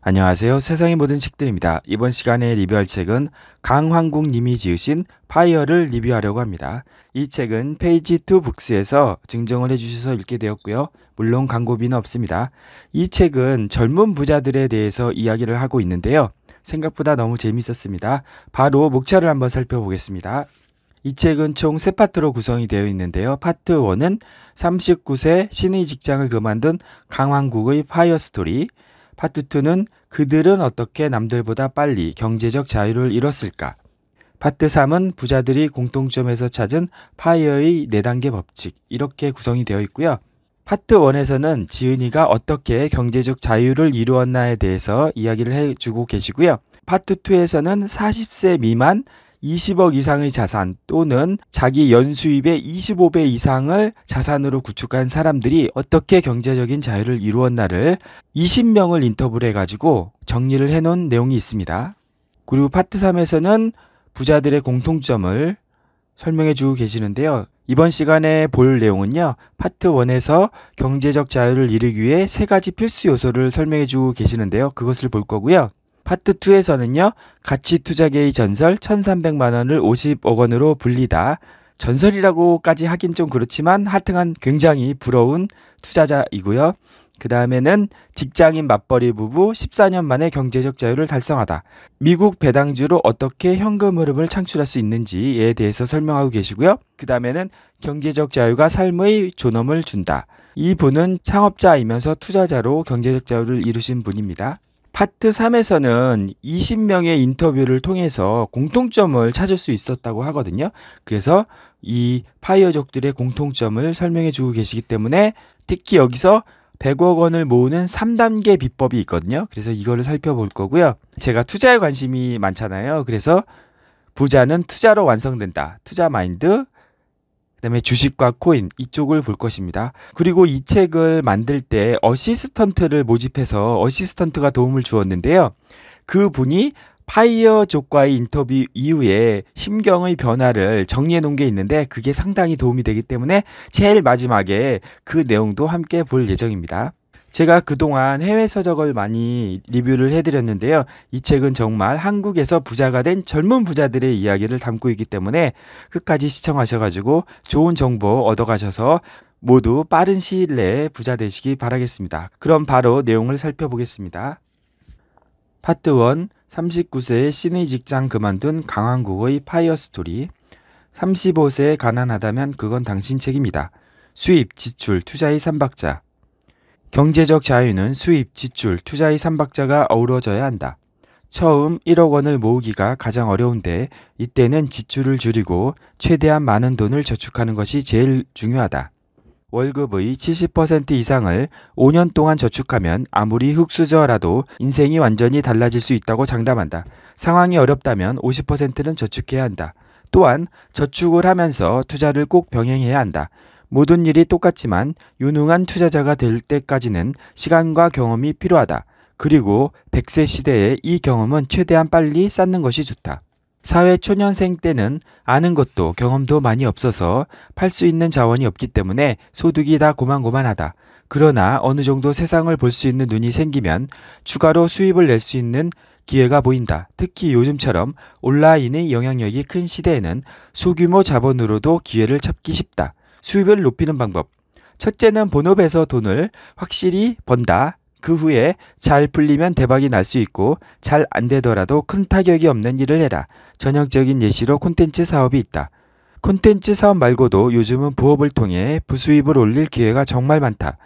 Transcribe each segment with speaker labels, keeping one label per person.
Speaker 1: 안녕하세요. 세상의 모든 책들입니다. 이번 시간에 리뷰할 책은 강황국 님이 지으신 파이어를 리뷰하려고 합니다. 이 책은 페이지 2 북스에서 증정을 해주셔서 읽게 되었고요. 물론 광고비는 없습니다. 이 책은 젊은 부자들에 대해서 이야기를 하고 있는데요. 생각보다 너무 재미있었습니다 바로 목차를 한번 살펴보겠습니다. 이 책은 총 3파트로 구성이 되어 있는데요. 파트 1은 39세 신의 직장을 그만둔 강황국의 파이어 스토리, 파트 2는 그들은 어떻게 남들보다 빨리 경제적 자유를 이뤘을까? 파트 3은 부자들이 공통점에서 찾은 파이어의 4단계 법칙 이렇게 구성이 되어 있고요. 파트 1에서는 지은이가 어떻게 경제적 자유를 이루었나에 대해서 이야기를 해주고 계시고요. 파트 2에서는 40세 미만 20억 이상의 자산 또는 자기 연수입의 25배 이상을 자산으로 구축한 사람들이 어떻게 경제적인 자유를 이루었나를 20명을 인터뷰를 해가지고 정리를 해놓은 내용이 있습니다. 그리고 파트 3에서는 부자들의 공통점을 설명해 주고 계시는데요. 이번 시간에 볼 내용은요. 파트 1에서 경제적 자유를 이루기 위해 세 가지 필수 요소를 설명해 주고 계시는데요. 그것을 볼 거고요. 파트 2에서는요, 가치 투자계의 전설 1,300만 원을 50억 원으로 불리다. 전설이라고까지 하긴 좀 그렇지만 하여튼 굉장히 부러운 투자자이고요. 그 다음에는 직장인 맞벌이 부부 14년 만에 경제적 자유를 달성하다. 미국 배당주로 어떻게 현금 흐름을 창출할 수 있는지에 대해서 설명하고 계시고요. 그 다음에는 경제적 자유가 삶의 존엄을 준다. 이 분은 창업자이면서 투자자로 경제적 자유를 이루신 분입니다. 파트 3에서는 20명의 인터뷰를 통해서 공통점을 찾을 수 있었다고 하거든요. 그래서 이 파이어족들의 공통점을 설명해 주고 계시기 때문에 특히 여기서 100억 원을 모으는 3단계 비법이 있거든요. 그래서 이거를 살펴볼 거고요. 제가 투자에 관심이 많잖아요. 그래서 부자는 투자로 완성된다. 투자 마인드, 그다음에 주식과 코인 이쪽을 볼 것입니다. 그리고 이 책을 만들 때 어시스턴트를 모집해서 어시스턴트가 도움을 주었는데요. 그분이 파이어족과의 인터뷰 이후에 심경의 변화를 정리해 놓은 게 있는데 그게 상당히 도움이 되기 때문에 제일 마지막에 그 내용도 함께 볼 예정입니다. 제가 그동안 해외 서적을 많이 리뷰를 해드렸는데요. 이 책은 정말 한국에서 부자가 된 젊은 부자들의 이야기를 담고 있기 때문에 끝까지 시청하셔가지고 좋은 정보 얻어가셔서 모두 빠른 시일 내에 부자 되시기 바라겠습니다. 그럼 바로 내용을 살펴보겠습니다. 파트 1 39세의 시내 직장 그만둔 강한국의 파이어 스토리 35세에 가난하다면 그건 당신 책입니다 수입, 지출, 투자의 3박자 경제적 자유는 수입, 지출, 투자의 삼박자가 어우러져야 한다. 처음 1억 원을 모으기가 가장 어려운데 이때는 지출을 줄이고 최대한 많은 돈을 저축하는 것이 제일 중요하다. 월급의 70% 이상을 5년 동안 저축하면 아무리 흙수저라도 인생이 완전히 달라질 수 있다고 장담한다. 상황이 어렵다면 50%는 저축해야 한다. 또한 저축을 하면서 투자를 꼭 병행해야 한다. 모든 일이 똑같지만 유능한 투자자가 될 때까지는 시간과 경험이 필요하다. 그리고 100세 시대에 이 경험은 최대한 빨리 쌓는 것이 좋다. 사회 초년생 때는 아는 것도 경험도 많이 없어서 팔 수 있는 자원이 없기 때문에 소득이 다 고만고만하다. 그러나 어느 정도 세상을 볼 수 있는 눈이 생기면 추가로 수입을 낼 수 있는 기회가 보인다. 특히 요즘처럼 온라인의 영향력이 큰 시대에는 소규모 자본으로도 기회를 찾기 쉽다. 수입을 높이는 방법. 첫째는 본업에서 돈을 확실히 번다. 그 후에 잘 풀리면 대박이 날 수 있고 잘 안 되더라도 큰 타격이 없는 일을 해라. 전형적인 예시로 콘텐츠 사업이 있다. 콘텐츠 사업 말고도 요즘은 부업을 통해 부수입을 올릴 기회가 정말 많다.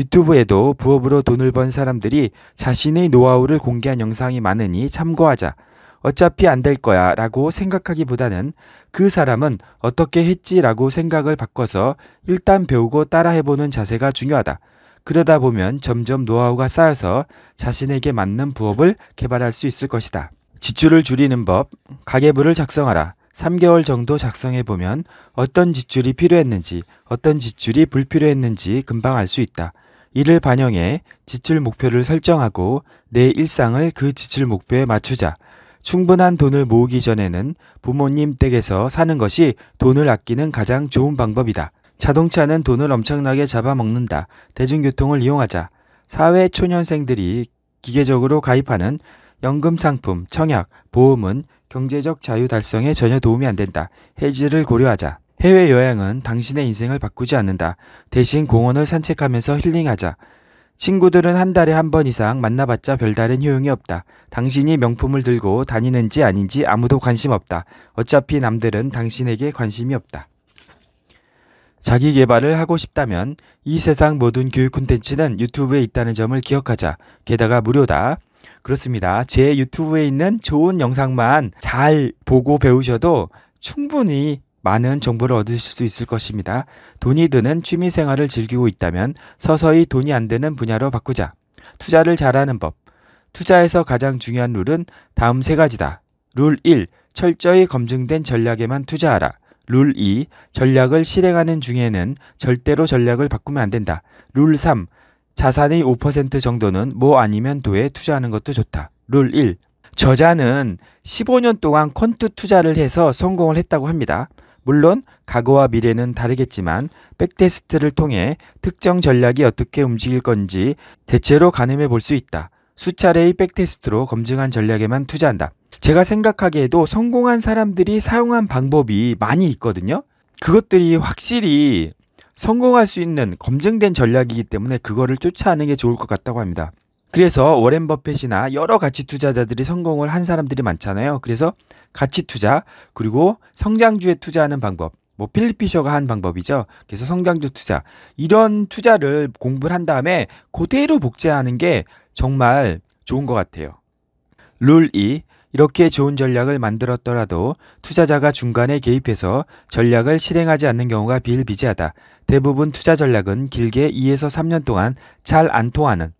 Speaker 1: 유튜브에도 부업으로 돈을 번 사람들이 자신의 노하우를 공개한 영상이 많으니 참고하자. 어차피 안 될 거야 라고 생각하기보다는 그 사람은 어떻게 했지라고 생각을 바꿔서 일단 배우고 따라해보는 자세가 중요하다. 그러다 보면 점점 노하우가 쌓여서 자신에게 맞는 부업을 개발할 수 있을 것이다. 지출을 줄이는 법, 가계부를 작성하라. 3개월 정도 작성해 보면 어떤 지출이 필요했는지, 어떤 지출이 불필요했는지 금방 알 수 있다. 이를 반영해 지출 목표를 설정하고 내 일상을 그 지출 목표에 맞추자. 충분한 돈을 모으기 전에는 부모님 댁에서 사는 것이 돈을 아끼는 가장 좋은 방법이다. 자동차는 돈을 엄청나게 잡아먹는다. 대중교통을 이용하자. 사회 초년생들이 기계적으로 가입하는 연금 상품, 청약, 보험은 경제적 자유 달성에 전혀 도움이 안 된다. 해지를 고려하자. 해외 여행은 당신의 인생을 바꾸지 않는다. 대신 공원을 산책하면서 힐링하자. 친구들은 한 달에 한 번 이상 만나봤자 별다른 효용이 없다. 당신이 명품을 들고 다니는지 아닌지 아무도 관심 없다. 어차피 남들은 당신에게 관심이 없다. 자기 개발을 하고 싶다면 이 세상 모든 교육 콘텐츠는 유튜브에 있다는 점을 기억하자. 게다가 무료다. 그렇습니다. 제 유튜브에 있는 좋은 영상만 잘 보고 배우셔도 충분히 많은 정보를 얻을 수 있을 것입니다. 돈이 드는 취미 생활을 즐기고 있다면 서서히 돈이 안 되는 분야로 바꾸자. 투자를 잘하는 법. 투자에서 가장 중요한 룰은 다음 세 가지다. 룰 1. 철저히 검증된 전략에만 투자하라. 룰 2. 전략을 실행하는 중에는 절대로 전략을 바꾸면 안 된다. 룰 3. 자산의 5% 정도는 뭐 아니면 도에 투자하는 것도 좋다. 룰 1. 저자는 15년 동안 퀀트 투자를 해서 성공을 했다고 합니다. 물론 과거와 미래는 다르겠지만 백테스트를 통해 특정 전략이 어떻게 움직일 건지 대체로 가늠해 볼 수 있다. 수차례의 백테스트로 검증한 전략에만 투자한다. 제가 생각하기에도 성공한 사람들이 사용한 방법이 많이 있거든요. 그것들이 확실히 성공할 수 있는 검증된 전략이기 때문에 그거를 쫓아하는 게 좋을 것 같다고 합니다. 그래서 워렌 버핏이나 여러 가치 투자자들이 성공을 한 사람들이 많잖아요. 그래서 가치 투자 그리고 성장주에 투자하는 방법 뭐필리 피셔가 한 방법이죠. 그래서 성장주 투자 이런 투자를 공부를 한 다음에 그대로 복제하는 게 정말 좋은 것 같아요. 룰 2. 이렇게 좋은 전략을 만들었더라도 투자자가 중간에 개입해서 전략을 실행하지 않는 경우가 비일비재하다. 대부분 투자 전략은 길게 2에서 3년 동안 잘 안 통하는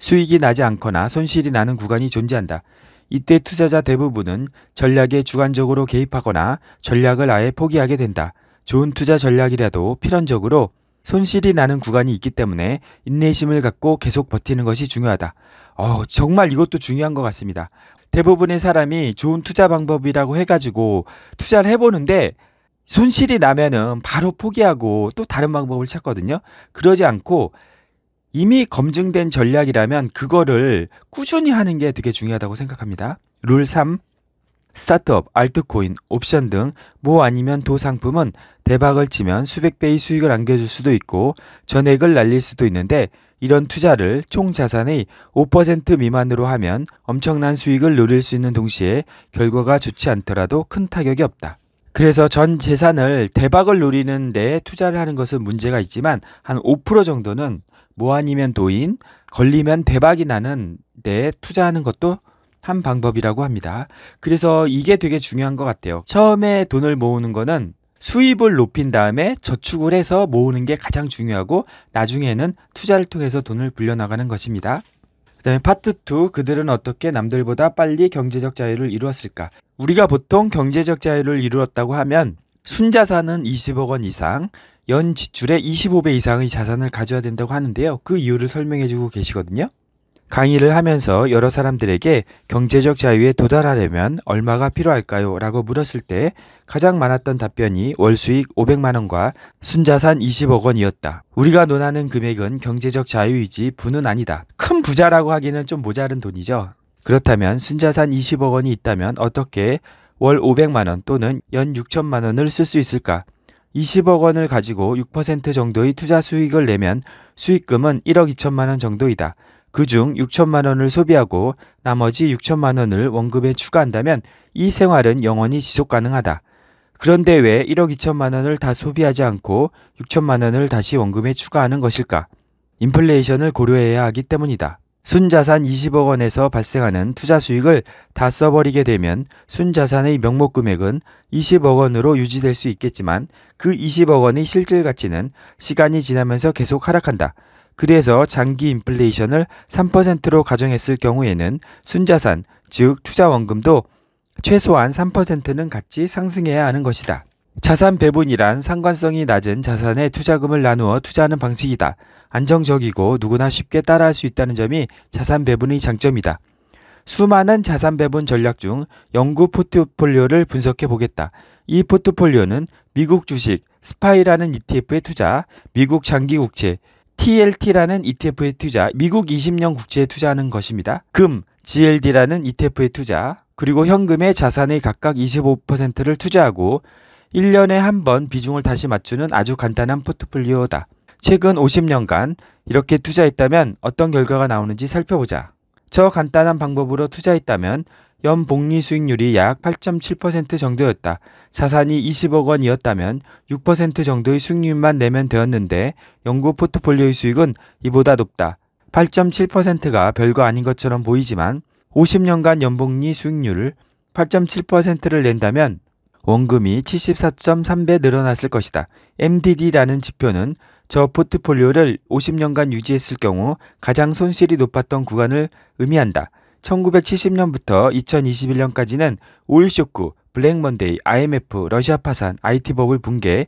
Speaker 1: 수익이 나지 않거나 손실이 나는 구간이 존재한다. 이때 투자자 대부분은 전략에 주관적으로 개입하거나 전략을 아예 포기하게 된다. 좋은 투자 전략이라도 필연적으로 손실이 나는 구간이 있기 때문에 인내심을 갖고 계속 버티는 것이 중요하다. 어, 정말 이것도 중요한 것 같습니다. 대부분의 사람이 좋은 투자 방법이라고 해가지고 투자를 해보는데 손실이 나면은 바로 포기하고 또 다른 방법을 찾거든요. 그러지 않고 이미 검증된 전략이라면 그거를 꾸준히 하는 게 되게 중요하다고 생각합니다. 룰 3. 스타트업, 알트코인, 옵션 등 뭐 아니면 도 상품은 대박을 치면 수백 배의 수익을 안겨줄 수도 있고 전액을 날릴 수도 있는데 이런 투자를 총 자산의 5% 미만으로 하면 엄청난 수익을 누릴 수 있는 동시에 결과가 좋지 않더라도 큰 타격이 없다. 그래서 전 재산을 대박을 노리는 데 투자를 하는 것은 문제가 있지만 한 5% 정도는 모아니면 도인, 걸리면 대박이 나는 데 투자하는 것도 한 방법이라고 합니다. 그래서 이게 되게 중요한 것 같아요. 처음에 돈을 모으는 거는 수입을 높인 다음에 저축을 해서 모으는 게 가장 중요하고 나중에는 투자를 통해서 돈을 불려나가는 것입니다. 그다음에 파트 2 그들은 어떻게 남들보다 빨리 경제적 자유를 이루었을까? 우리가 보통 경제적 자유를 이루었다고 하면 순자산은 20억 원 이상, 연 지출의 25배 이상의 자산을 가져야 된다고 하는데요. 그 이유를 설명해 주고 계시거든요. 강의를 하면서 여러 사람들에게 경제적 자유에 도달하려면 얼마가 필요할까요? 라고 물었을 때 가장 많았던 답변이 월수익 500만 원과 순자산 20억 원이었다. 우리가 논하는 금액은 경제적 자유이지 부는 아니다. 큰 부자라고 하기는 좀 모자른 돈이죠. 그렇다면 순자산 20억 원이 있다면 어떻게 월 500만 원 또는 연 6천만 원을 쓸 수 있을까? 20억 원을 가지고 6% 정도의 투자 수익을 내면 수익금은 1억 2천만 원 정도이다. 그 중 6천만 원을 소비하고 나머지 6천만 원을 원금에 추가한다면 이 생활은 영원히 지속 가능하다. 그런데 왜 1억 2천만 원을 다 소비하지 않고 6천만 원을 다시 원금에 추가하는 것일까? 인플레이션을 고려해야 하기 때문이다. 순자산 20억 원에서 발생하는 투자 수익을 다 써버리게 되면 순자산의 명목 금액은 20억 원으로 유지될 수 있겠지만 그 20억 원의 실질 가치는 시간이 지나면서 계속 하락한다. 그래서 장기 인플레이션을 3%로 가정했을 경우에는 순자산, 즉 투자 원금도 최소한 3%는 같이 상승해야 하는 것이다. 자산 배분이란 상관성이 낮은 자산의 투자금을 나누어 투자하는 방식이다. 안정적이고 누구나 쉽게 따라할 수 있다는 점이 자산 배분의 장점이다. 수많은 자산 배분 전략 중 연구 포트폴리오를 분석해 보겠다. 이 포트폴리오는 미국 주식, 스파이라는 ETF에 투자, 미국 장기 국채, TLT라는 ETF에 투자, 미국 20년 국채에 투자하는 것입니다. 금, GLD라는 ETF에 투자, 그리고 현금의 자산의 각각 25%를 투자하고 1년에 한 번 비중을 다시 맞추는 아주 간단한 포트폴리오다. 최근 50년간 이렇게 투자했다면 어떤 결과가 나오는지 살펴보자. 저 간단한 방법으로 투자했다면 연 복리 수익률이 약 8.7% 정도였다. 자산이 20억 원이었다면 6% 정도의 수익률만 내면 되었는데 연구 포트폴리오의 수익은 이보다 높다. 8.7%가 별거 아닌 것처럼 보이지만 50년간 연봉리 수익률을 8.7%를 낸다면 원금이 74.3배 늘어났을 것이다. MDD라는 지표는 저 포트폴리오를 50년간 유지했을 경우 가장 손실이 높았던 구간을 의미한다. 1970년부터 2021년까지는 올쇼크 블랙먼데이, IMF, 러시아 파산, IT 버블 붕괴,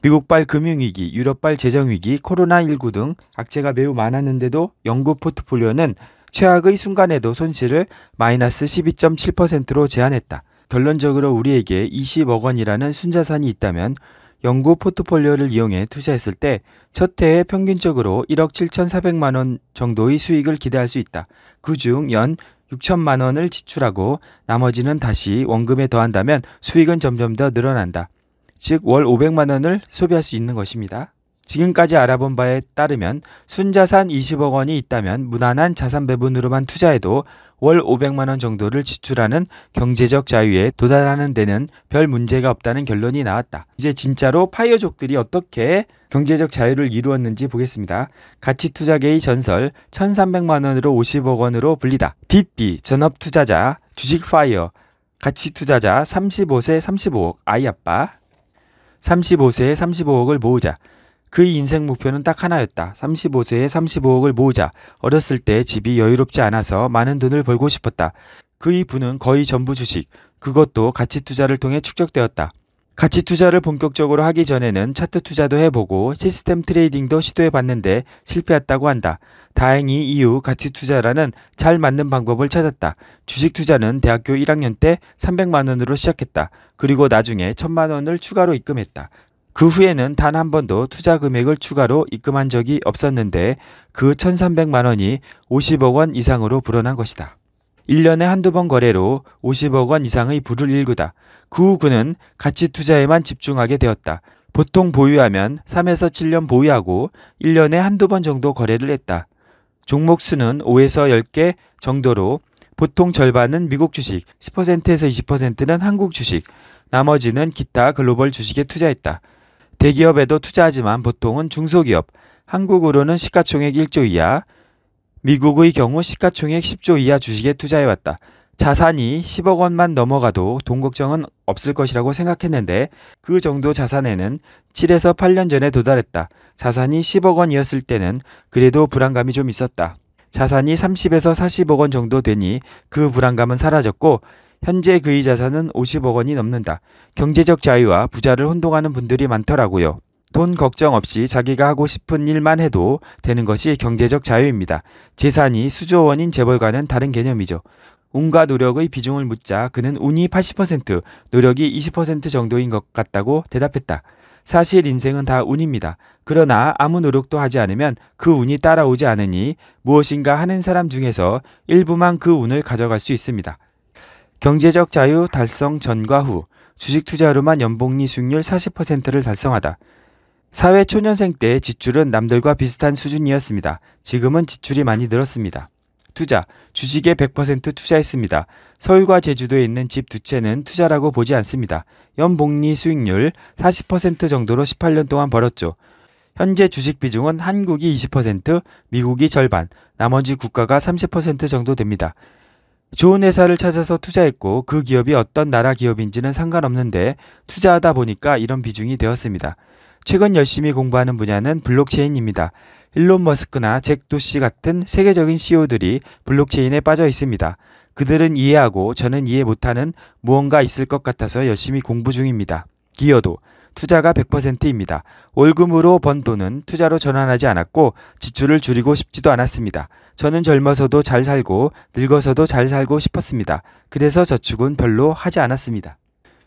Speaker 1: 미국발 금융위기, 유럽발 재정위기, 코로나19 등 악재가 매우 많았는데도 영구 포트폴리오는 최악의 순간에도 손실을 마이너스 12.7%로 제한했다. 결론적으로 우리에게 20억 원이라는 순자산이 있다면 연구 포트폴리오를 이용해 투자했을 때 첫 해에 평균적으로 1억 7,400만 원 정도의 수익을 기대할 수 있다. 그 중 연 6천만 원을 지출하고 나머지는 다시 원금에 더한다면 수익은 점점 더 늘어난다. 즉 월 500만 원을 소비할 수 있는 것입니다. 지금까지 알아본 바에 따르면 순자산 20억 원이 있다면 무난한 자산 배분으로만 투자해도 월 500만 원 정도를 지출하는 경제적 자유에 도달하는 데는 별 문제가 없다는 결론이 나왔다. 이제 진짜로 파이어족들이 어떻게 경제적 자유를 이루었는지 보겠습니다. 가치투자계의 전설 1300만 원으로 50억 원으로 불리다. 딥비 전업투자자 주식파이어 가치투자자 35세 35억 아이아빠 3 5세 35억을 모으자 그의 인생 목표는 딱 하나였다. 35세에 35억을 모으자. 어렸을 때 집이 여유롭지 않아서 많은 돈을 벌고 싶었다. 그의 부는 거의 전부 주식, 그것도 가치 투자를 통해 축적되었다. 가치 투자를 본격적으로 하기 전에는 차트 투자도 해보고 시스템 트레이딩도 시도해봤는데 실패했다고 한다. 다행히 이후 가치 투자라는 잘 맞는 방법을 찾았다. 주식 투자는 대학교 1학년 때 300만원으로 시작했다. 그리고 나중에 1000만원을 추가로 입금했다. 그 후에는 단 한 번도 투자 금액을 추가로 입금한 적이 없었는데 그 1,300만 원이 50억 원 이상으로 불어난 것이다. 1년에 한두 번 거래로 50억 원 이상의 부를 일구다. 그 후 그는 가치 투자에만 집중하게 되었다. 보통 보유하면 3에서 7년 보유하고 1년에 한두 번 정도 거래를 했다. 종목 수는 5에서 10개 정도로 보통 절반은 미국 주식, 10%에서 20%는 한국 주식, 나머지는 기타 글로벌 주식에 투자했다. 대기업에도 투자하지만 보통은 중소기업, 한국으로는 시가총액 1조 이하, 미국의 경우 시가총액 10조 이하 주식에 투자해왔다. 자산이 10억 원만 넘어가도 돈 걱정은 없을 것이라고 생각했는데 그 정도 자산에는 7에서 8년 전에 도달했다. 자산이 10억 원이었을 때는 그래도 불안감이 좀 있었다. 자산이 30에서 40억 원 정도 되니 그 불안감은 사라졌고 현재 그의 자산은 50억 원이 넘는다. 경제적 자유와 부자를 혼동하는 분들이 많더라고요. 돈 걱정 없이 자기가 하고 싶은 일만 해도 되는 것이 경제적 자유입니다. 재산이 수조 원인 재벌과는 다른 개념이죠. 운과 노력의 비중을 묻자 그는 운이 80%, 노력이 20% 정도인 것 같다고 대답했다. 사실 인생은 다 운입니다. 그러나 아무 노력도 하지 않으면 그 운이 따라오지 않으니 무엇인가 하는 사람 중에서 일부만 그 운을 가져갈 수 있습니다. 경제적 자유 달성 전과 후 주식 투자로만 연봉리 수익률 40%를 달성하다. 사회 초년생 때 지출은 남들과 비슷한 수준이었습니다. 지금은 지출이 많이 늘었습니다. 투자, 주식에 100% 투자했습니다. 서울과 제주도에 있는 집 두 채는 투자라고 보지 않습니다. 연봉리 수익률 40% 정도로 18년 동안 벌었죠. 현재 주식 비중은 한국이 20%, 미국이 절반, 나머지 국가가 30% 정도 됩니다. 좋은 회사를 찾아서 투자했고 그 기업이 어떤 나라 기업인지는 상관없는데 투자하다 보니까 이런 비중이 되었습니다. 최근 열심히 공부하는 분야는 블록체인입니다. 일론 머스크나 잭 도시 같은 세계적인 CEO들이 블록체인에 빠져 있습니다. 그들은 이해하고 저는 이해 못하는 무언가 있을 것 같아서 열심히 공부 중입니다. 기여도 투자가 100%입니다. 월급으로번 돈은 투자로 전환하지 않았고 지출을 줄이고 싶지도 않았습니다. 저는 젊어서도 잘 살고 늙어서도 잘 살고 싶었습니다. 그래서 저축은 별로 하지 않았습니다.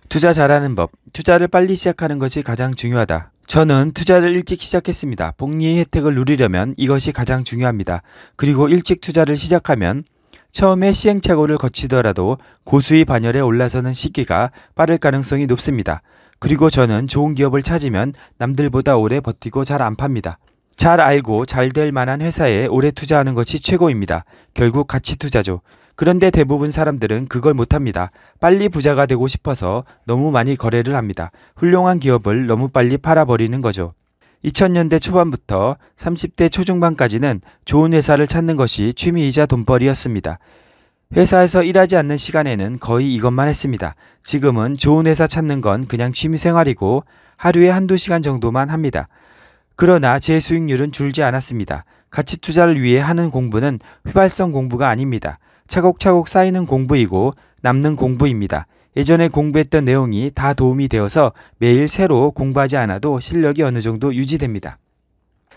Speaker 1: 투자 잘하는 법. 투자를 빨리 시작하는 것이 가장 중요하다. 저는 투자를 일찍 시작했습니다. 복리의 혜택을 누리려면 이것이 가장 중요합니다. 그리고 일찍 투자를 시작하면 처음에 시행착오를 거치더라도 고수의 반열에 올라서는 시기가 빠를 가능성이 높습니다. 그리고 저는 좋은 기업을 찾으면 남들보다 오래 버티고 잘 안 팝니다. 잘 알고 잘 될 만한 회사에 오래 투자하는 것이 최고입니다. 결국 가치 투자죠. 그런데 대부분 사람들은 그걸 못합니다. 빨리 부자가 되고 싶어서 너무 많이 거래를 합니다. 훌륭한 기업을 너무 빨리 팔아버리는 거죠. 2000년대 초반부터 30대 초중반까지는 좋은 회사를 찾는 것이 취미이자 돈벌이였습니다. 회사에서 일하지 않는 시간에는 거의 이것만 했습니다. 지금은 좋은 회사 찾는 건 그냥 취미생활이고 하루에 한두 시간 정도만 합니다. 그러나 제 수익률은 줄지 않았습니다. 가치 투자를 위해 하는 공부는 휘발성 공부가 아닙니다. 차곡차곡 쌓이는 공부이고 남는 공부입니다. 예전에 공부했던 내용이 다 도움이 되어서 매일 새로 공부하지 않아도 실력이 어느 정도 유지됩니다.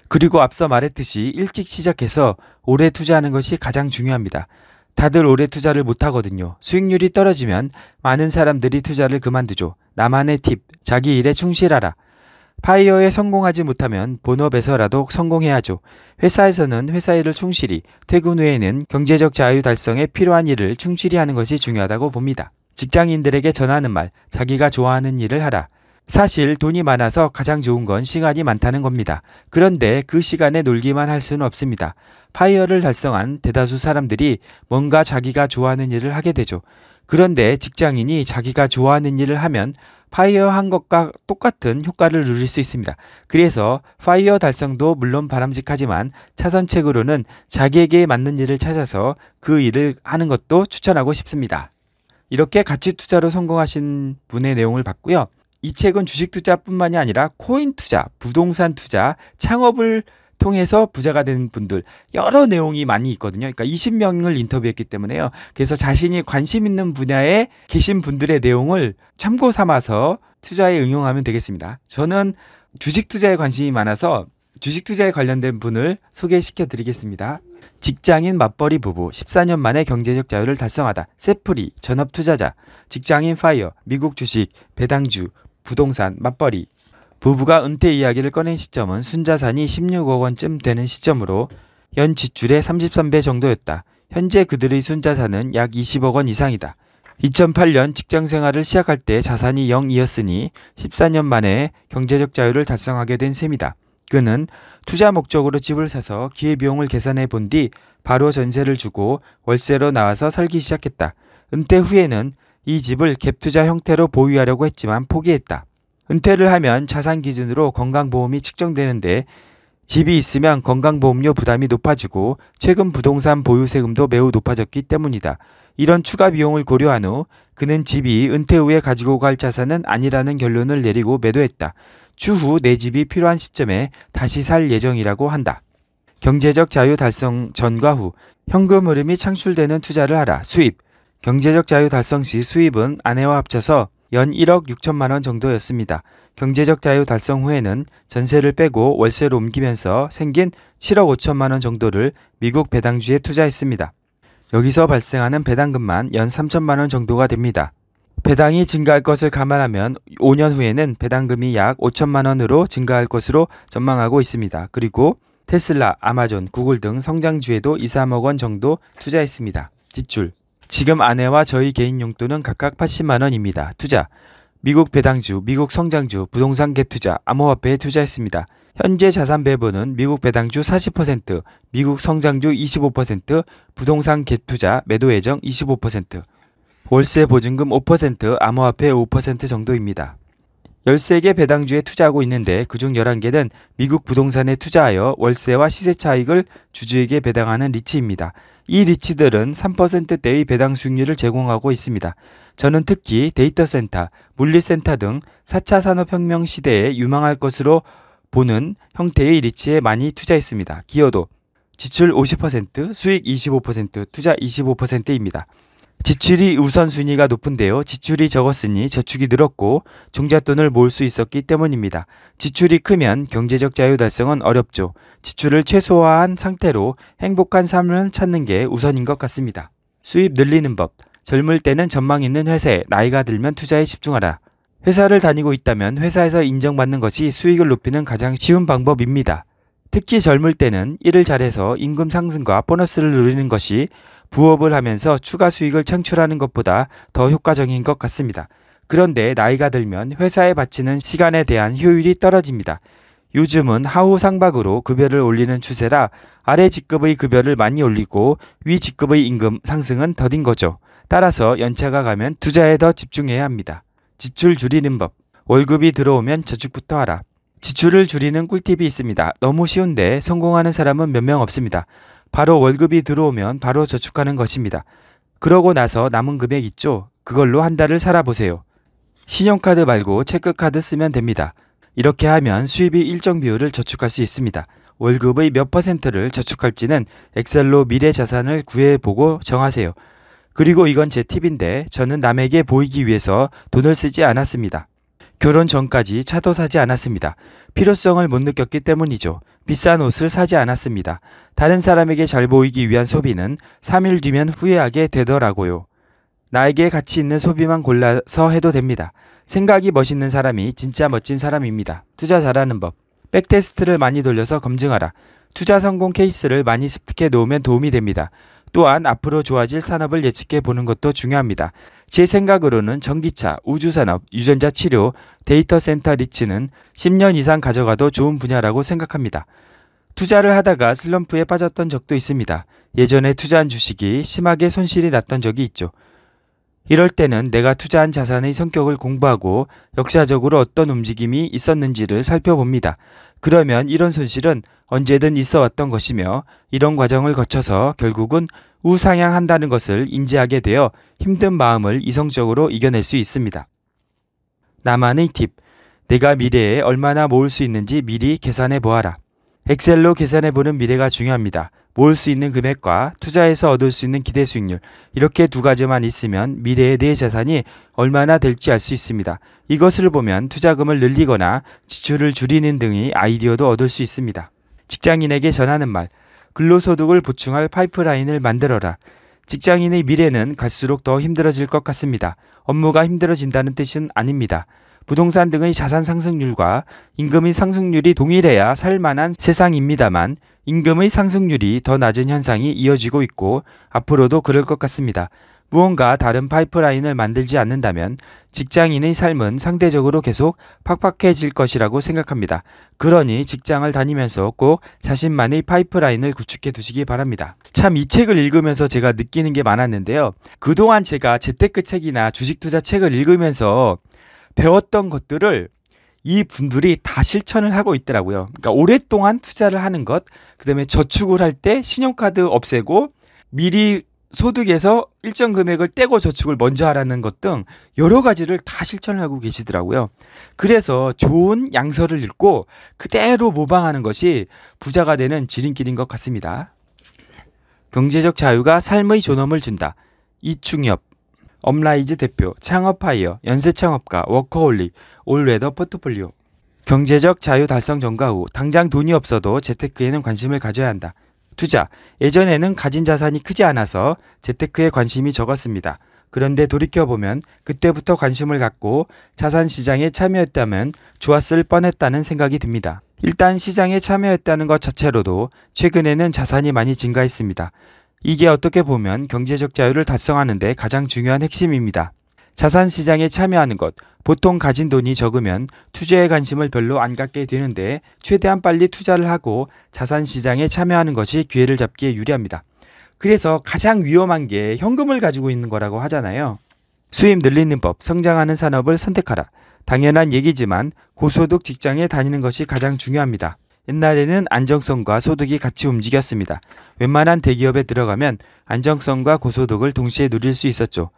Speaker 1: 그리고 앞서 말했듯이 일찍 시작해서 오래 투자하는 것이 가장 중요합니다. 다들 오래 투자를 못하거든요. 수익률이 떨어지면 많은 사람들이 투자를 그만두죠. 나만의 팁, 자기 일에 충실하라. 파이어에 성공하지 못하면 본업에서라도 성공해야죠. 회사에서는 회사 일을 충실히, 퇴근 후에는 경제적 자유 달성에 필요한 일을 충실히 하는 것이 중요하다고 봅니다. 직장인들에게 전하는 말, 자기가 좋아하는 일을 하라. 사실 돈이 많아서 가장 좋은 건 시간이 많다는 겁니다. 그런데 그 시간에 놀기만 할 수는 없습니다. 파이어를 달성한 대다수 사람들이 뭔가 자기가 좋아하는 일을 하게 되죠. 그런데 직장인이 자기가 좋아하는 일을 하면 파이어 한 것과 똑같은 효과를 누릴 수 있습니다. 그래서 파이어 달성도 물론 바람직하지만 차선책으로는 자기에게 맞는 일을 찾아서 그 일을 하는 것도 추천하고 싶습니다. 이렇게 가치 투자로 성공하신 분의 내용을 봤고요. 이 책은 주식 투자뿐만이 아니라 코인 투자, 부동산 투자, 창업을 통해서 부자가 되는 분들 여러 내용이 많이 있거든요. 그러니까 20명을 인터뷰했기 때문에요. 그래서 자신이 관심 있는 분야에 계신 분들의 내용을 참고 삼아서 투자에 응용하면 되겠습니다. 저는 주식 투자에 관심이 많아서 주식 투자에 관련된 분을 소개시켜 드리겠습니다. 직장인 맞벌이 부부 14년 만에 경제적 자유를 달성하다 세프리 전업 투자자 직장인 파이어 미국 주식 배당주 부동산 맞벌이 부부가 은퇴 이야기를 꺼낸 시점은 순자산이 16억 원쯤 되는 시점으로 연 지출의 33배 정도였다. 현재 그들의 순자산은 약 20억 원 이상이다. 2008년 직장생활을 시작할 때 자산이 0이었으니 14년 만에 경제적 자유를 달성하게 된 셈이다. 그는 투자 목적으로 집을 사서 기회비용을 계산해 본 뒤 바로 전세를 주고 월세로 나와서 살기 시작했다. 은퇴 후에는 이 집을 갭투자 형태로 보유하려고 했지만 포기했다. 은퇴를 하면 자산 기준으로 건강보험이 측정되는데 집이 있으면 건강보험료 부담이 높아지고 최근 부동산 보유세금도 매우 높아졌기 때문이다. 이런 추가 비용을 고려한 후 그는 집이 은퇴 후에 가지고 갈 자산은 아니라는 결론을 내리고 매도했다. 추후 내 집이 필요한 시점에 다시 살 예정이라고 한다. 경제적 자유 달성 전과 후 현금 흐름이 창출되는 투자를 하라. 수입 경제적 자유 달성 시 수입은 아내와 합쳐서 연 1억 6천만 원 정도였습니다. 경제적 자유 달성 후에는 전세를 빼고 월세로 옮기면서 생긴 7억 5천만 원 정도를 미국 배당주에 투자했습니다. 여기서 발생하는 배당금만 연 3천만 원 정도가 됩니다. 배당이 증가할 것을 감안하면 5년 후에는 배당금이 약 5천만 원으로 증가할 것으로 전망하고 있습니다. 그리고 테슬라, 아마존, 구글 등 성장주에도 2, 3억 원 정도 투자했습니다. 지출 지금 아내와 저희 개인 용돈은 각각 80만 원입니다. 투자. 미국 배당주, 미국 성장주, 부동산 갭 투자, 암호화폐에 투자했습니다. 현재 자산 배분은 미국 배당주 40%, 미국 성장주 25%, 부동산 갭 투자, 매도 예정 25%, 월세 보증금 5%, 암호화폐 5% 정도입니다. 13개 배당주에 투자하고 있는데 그중 11개는 미국 부동산에 투자하여 월세와 시세 차익을 주주에게 배당하는 리츠입니다. 이리치들은 3%대의 배당 수익률을 제공하고 있습니다. 저는 특히 데이터 센터, 물리 센터 등 4차 산업혁명 시대에 유망할 것으로 보는 형태의 리츠에 많이 투자했습니다. 기여도 지출 50%, 수익 25%, 투자 25%입니다. 지출이 우선순위가 높은데요. 지출이 적었으니 저축이 늘었고 종잣돈을 모을 수 있었기 때문입니다. 지출이 크면 경제적 자유 달성은 어렵죠. 지출을 최소화한 상태로 행복한 삶을 찾는 게 우선인 것 같습니다. 수입 늘리는 법. 젊을 때는 전망 있는 회사에 나이가 들면 투자에 집중하라. 회사를 다니고 있다면 회사에서 인정받는 것이 수익을 높이는 가장 쉬운 방법입니다. 특히 젊을 때는 일을 잘해서 임금 상승과 보너스를 누리는 것이 부업을 하면서 추가 수익을 창출하는 것보다 더 효과적인 것 같습니다. 그런데 나이가 들면 회사에 바치는 시간에 대한 효율이 떨어집니다. 요즘은 하우 상박으로 급여를 올리는 추세라 아래 직급의 급여를 많이 올리고 위 직급의 임금 상승은 더딘 거죠. 따라서 연차가 가면 투자에 더 집중해야 합니다. 지출 줄이는 법. 월급이 들어오면 저축부터 하라. 지출을 줄이는 꿀팁이 있습니다. 너무 쉬운데 성공하는 사람은 몇 명 없습니다. 바로 월급이 들어오면 바로 저축하는 것입니다. 그러고 나서 남은 금액 있죠? 그걸로 한 달을 살아보세요. 신용카드 말고 체크카드 쓰면 됩니다. 이렇게 하면 수입이 일정 비율을 저축할 수 있습니다. 월급의 몇 퍼센트를 저축할지는 엑셀로 미래 자산을 구해보고 정하세요. 그리고 이건 제 팁인데 저는 남에게 보이기 위해서 돈을 쓰지 않았습니다. 결혼 전까지 차도 사지 않았습니다. 필요성을 못 느꼈기 때문이죠. 비싼 옷을 사지 않았습니다. 다른 사람에게 잘 보이기 위한 소비는 3일 뒤면 후회하게 되더라고요. 나에게 가치 있는 소비만 골라서 해도 됩니다. 생각이 멋있는 사람이 진짜 멋진 사람입니다. 투자 잘하는 법. 백테스트를 많이 돌려서 검증하라. 투자 성공 케이스를 많이 습득해 놓으면 도움이 됩니다. 또한 앞으로 좋아질 산업을 예측해 보는 것도 중요합니다. 제 생각으로는 전기차, 우주산업, 유전자 치료, 데이터 센터 리치는 10년 이상 가져가도 좋은 분야라고 생각합니다. 투자를 하다가 슬럼프에 빠졌던 적도 있습니다. 예전에 투자한 주식이 심하게 손실이 났던 적이 있죠. 이럴 때는 내가 투자한 자산의 성격을 공부하고 역사적으로 어떤 움직임이 있었는지를 살펴봅니다. 그러면 이런 손실은 언제든 있어 왔던 것이며 이런 과정을 거쳐서 결국은 우상향한다는 것을 인지하게 되어 힘든 마음을 이성적으로 이겨낼 수 있습니다. 나만의 팁. 내가 미래에 얼마나 모을 수 있는지 미리 계산해 보아라. 엑셀로 계산해 보는 미래가 중요합니다. 모을 수 있는 금액과 투자해서 얻을 수 있는 기대 수익률 이렇게 두 가지만 있으면 미래의 내 재산이 얼마나 될지 알 수 있습니다. 이것을 보면 투자금을 늘리거나 지출을 줄이는 등의 아이디어도 얻을 수 있습니다. 직장인에게 전하는 말, 근로소득을 보충할 파이프라인을 만들어라. 직장인의 미래는 갈수록 더 힘들어질 것 같습니다. 업무가 힘들어진다는 뜻은 아닙니다. 부동산 등의 자산 상승률과 임금의 상승률이 동일해야 살만한 세상입니다만 임금의 상승률이 더 낮은 현상이 이어지고 있고 앞으로도 그럴 것 같습니다. 무언가 다른 파이프라인을 만들지 않는다면 직장인의 삶은 상대적으로 계속 팍팍해질 것이라고 생각합니다. 그러니 직장을 다니면서 꼭 자신만의 파이프라인을 구축해 두시기 바랍니다. 참 이 책을 읽으면서 제가 느끼는 게 많았는데요. 그동안 제가 재테크 책이나 주식 투자 책을 읽으면서 배웠던 것들을 이 분들이 다 실천을 하고 있더라고요. 그러니까 오랫동안 투자를 하는 것, 그다음에 저축을 할 때 신용카드 없애고 미리 소득에서 일정 금액을 떼고 저축을 먼저 하라는 것 등 여러 가지를 다 실천하고 계시더라고요. 그래서 좋은 양서를 읽고 그대로 모방하는 것이 부자가 되는 지름길인 것 같습니다. 경제적 자유가 삶의 존엄을 준다. 이충엽, 업라이즈 대표, 창업파이어, 연쇄창업가, 워커홀릭, 올웨더 포트폴리오. 경제적 자유 달성 전가후 당장 돈이 없어도 재테크에는 관심을 가져야 한다. 투자. 예전에는 가진 자산이 크지 않아서 재테크에 관심이 적었습니다. 그런데 돌이켜보면 그때부터 관심을 갖고 자산 시장에 참여했다면 좋았을 뻔했다는 생각이 듭니다. 일단 시장에 참여했다는 것 자체로도 최근에는 자산이 많이 증가했습니다. 이게 어떻게 보면 경제적 자유를 달성하는데 가장 중요한 핵심입니다. 자산 시장에 참여하는 것, 보통 가진 돈이 적으면 투자에 관심을 별로 안 갖게 되는데 최대한 빨리 투자를 하고 자산 시장에 참여하는 것이 기회를 잡기에 유리합니다. 그래서 가장 위험한 게 현금을 가지고 있는 거라고 하잖아요. 수입 늘리는 법, 성장하는 산업을 선택하라. 당연한 얘기지만 고소득 직장에 다니는 것이 가장 중요합니다. 옛날에는 안정성과 소득이 같이 움직였습니다. 웬만한 대기업에 들어가면 안정성과 고소득을 동시에 누릴 수 있었죠.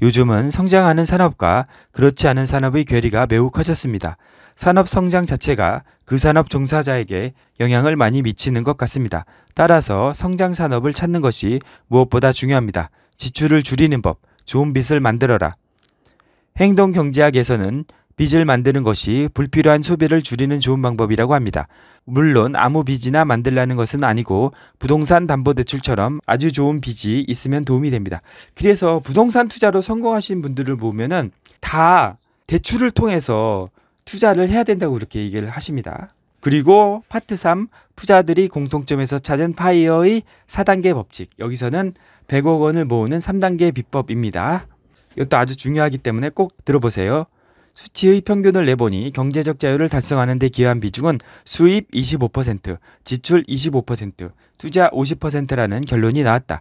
Speaker 1: 요즘은 성장하는 산업과 그렇지 않은 산업의 괴리가 매우 커졌습니다. 산업 성장 자체가 그 산업 종사자에게 영향을 많이 미치는 것 같습니다. 따라서 성장 산업을 찾는 것이 무엇보다 중요합니다. 지출을 줄이는 법, 좋은 빚을 만들어라. 행동 경제학에서는 빚을 만드는 것이 불필요한 소비를 줄이는 좋은 방법이라고 합니다. 물론 아무 빚이나 만들라는 것은 아니고 부동산 담보대출처럼 아주 좋은 빚이 있으면 도움이 됩니다. 그래서 부동산 투자로 성공하신 분들을 보면은 다 대출을 통해서 투자를 해야 된다고 이렇게 얘기를 하십니다. 그리고 파트 3 투자들이 공통점에서 찾은 파이어의 4단계 법칙. 여기서는 100억 원을 모으는 3단계 비법입니다. 이것도 아주 중요하기 때문에 꼭 들어보세요. 수치의 평균을 내보니 경제적 자유를 달성하는 데 기여한 비중은 수입 25%, 지출 25%, 투자 50%라는 결론이 나왔다.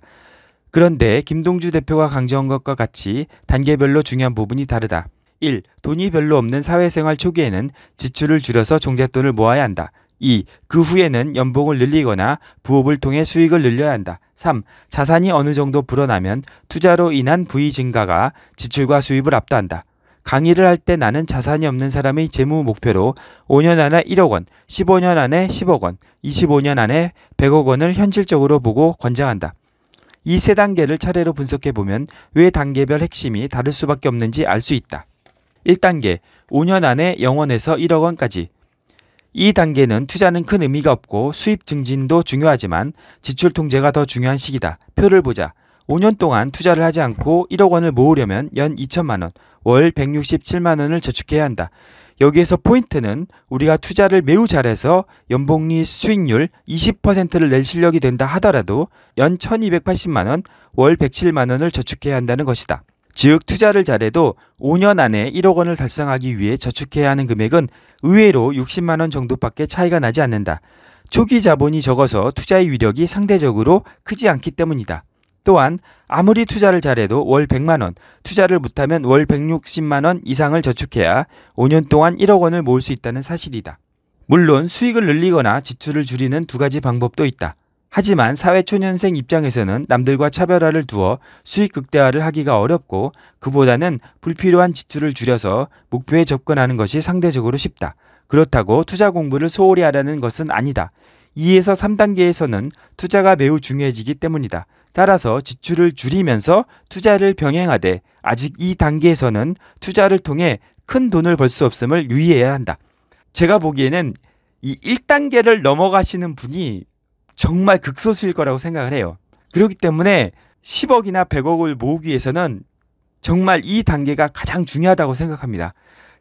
Speaker 1: 그런데 김동주 대표가 강조한 것과 같이 단계별로 중요한 부분이 다르다. 1. 돈이 별로 없는 사회생활 초기에는 지출을 줄여서 종잣돈을 모아야 한다. 2. 그 후에는 연봉을 늘리거나 부업을 통해 수익을 늘려야 한다. 3. 자산이 어느 정도 불어나면 투자로 인한 부위 증가가 지출과 수입을 압도한다. 강의를 할 때 나는 자산이 없는 사람의 재무 목표로 5년 안에 1억 원, 15년 안에 10억 원, 25년 안에 100억 원을 현실적으로 보고 권장한다. 이 세 단계를 차례로 분석해 보면 왜 단계별 핵심이 다를 수밖에 없는지 알 수 있다. 1단계, 5년 안에 0원에서 1억 원까지. 이 단계는 투자는 큰 의미가 없고 수입 증진도 중요하지만 지출 통제가 더 중요한 시기다. 표를 보자. 5년 동안 투자를 하지 않고 1억 원을 모으려면 연 2천만 원, 월 167만 원을 저축해야 한다. 여기에서 포인트는 우리가 투자를 매우 잘해서 연봉리 수익률 20%를 낼 실력이 된다 하더라도 연 1280만 원, 월 107만 원을 저축해야 한다는 것이다. 즉 투자를 잘해도 5년 안에 1억 원을 달성하기 위해 저축해야 하는 금액은 의외로 60만 원 정도밖에 차이가 나지 않는다. 초기 자본이 적어서 투자의 위력이 상대적으로 크지 않기 때문이다. 또한 아무리 투자를 잘해도 월 100만 원, 투자를 못하면 월 160만 원 이상을 저축해야 5년 동안 1억 원을 모을 수 있다는 사실이다. 물론 수익을 늘리거나 지출을 줄이는 두 가지 방법도 있다. 하지만 사회초년생 입장에서는 남들과 차별화를 두어 수익 극대화를 하기가 어렵고 그보다는 불필요한 지출을 줄여서 목표에 접근하는 것이 상대적으로 쉽다. 그렇다고 투자 공부를 소홀히 하라는 것은 아니다. 2에서 3단계에서는 투자가 매우 중요해지기 때문이다. 따라서 지출을 줄이면서 투자를 병행하되 아직 이 단계에서는 투자를 통해 큰 돈을 벌 수 없음을 유의해야 한다. 제가 보기에는 이 1단계를 넘어가시는 분이 정말 극소수일 거라고 생각을 해요. 그렇기 때문에 10억이나 100억을 모으기 위해서는 정말 이 단계가 가장 중요하다고 생각합니다.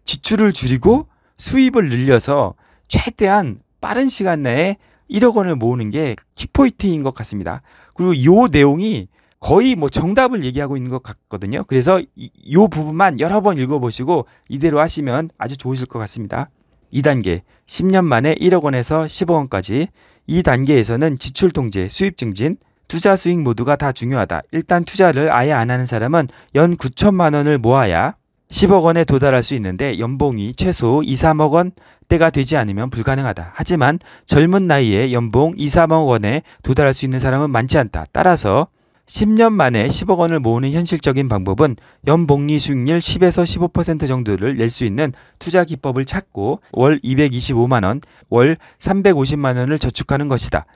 Speaker 1: 지출을 줄이고 수입을 늘려서 최대한 빠른 시간 내에 1억 원을 모으는 게 키포인트인 것 같습니다. 그리고 요 내용이 거의 뭐 정답을 얘기하고 있는 것 같거든요. 그래서 이, 이 부분만 여러 번 읽어보시고 이대로 하시면 아주 좋으실 것 같습니다. 2단계 10년 만에 1억 원에서 10억 원까지 2단계에서는 지출 통제, 수입 증진, 투자 수익 모두가 다 중요하다. 일단 투자를 아예 안 하는 사람은 연 9천만 원을 모아야 10억 원에 도달할 수 있는데 연봉이 최소 2, 3억 원대가 되지 않으면 불가능하다. 하지만 젊은 나이에 연봉 2, 3억 원에 도달할 수 있는 사람은 많지 않다. 따라서 10년 만에 10억 원을 모으는 현실적인 방법은 연봉리 수익률 10에서 15% 정도를 낼 수 있는 투자 기법을 찾고 월 225만 원, 월 350만 원을 저축하는 것이다.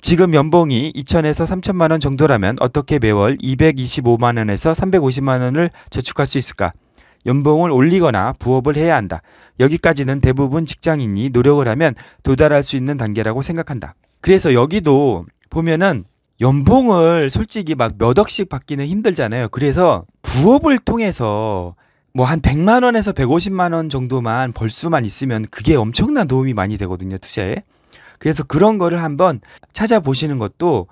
Speaker 1: 지금 연봉이 2천에서 3천만 원 정도라면 어떻게 매월 225만 원에서 350만 원을 저축할 수 있을까? 연봉을 올리거나 부업을 해야 한다. 여기까지는 대부분 직장인이 노력을 하면 도달할 수 있는 단계라고 생각한다. 그래서 여기도 보면은 연봉을 솔직히 막 몇 억씩 받기는 힘들잖아요. 그래서 부업을 통해서 뭐 한 100만 원에서 150만 원 정도만 벌 수만 있으면 그게 엄청난 도움이 많이 되거든요, 투자에. 그래서 그런 거를 한번 찾아보시는 것도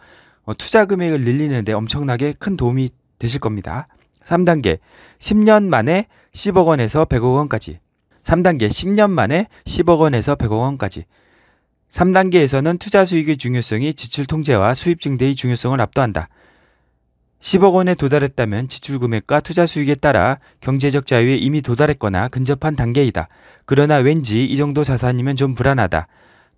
Speaker 1: 어, 투자 금액을 늘리는데 엄청나게 큰 도움이 되실 겁니다. 3단계. 10년 만에 10억 원에서 100억 원까지. 3단계 10년 만에 10억 원에서 100억 원까지. 3단계에서는 투자 수익의 중요성이 지출 통제와 수입 증대의 중요성을 압도한다. 10억 원에 도달했다면 지출 금액과 투자 수익에 따라 경제적 자유에 이미 도달했거나 근접한 단계이다. 그러나 왠지 이 정도 자산이면 좀 불안하다.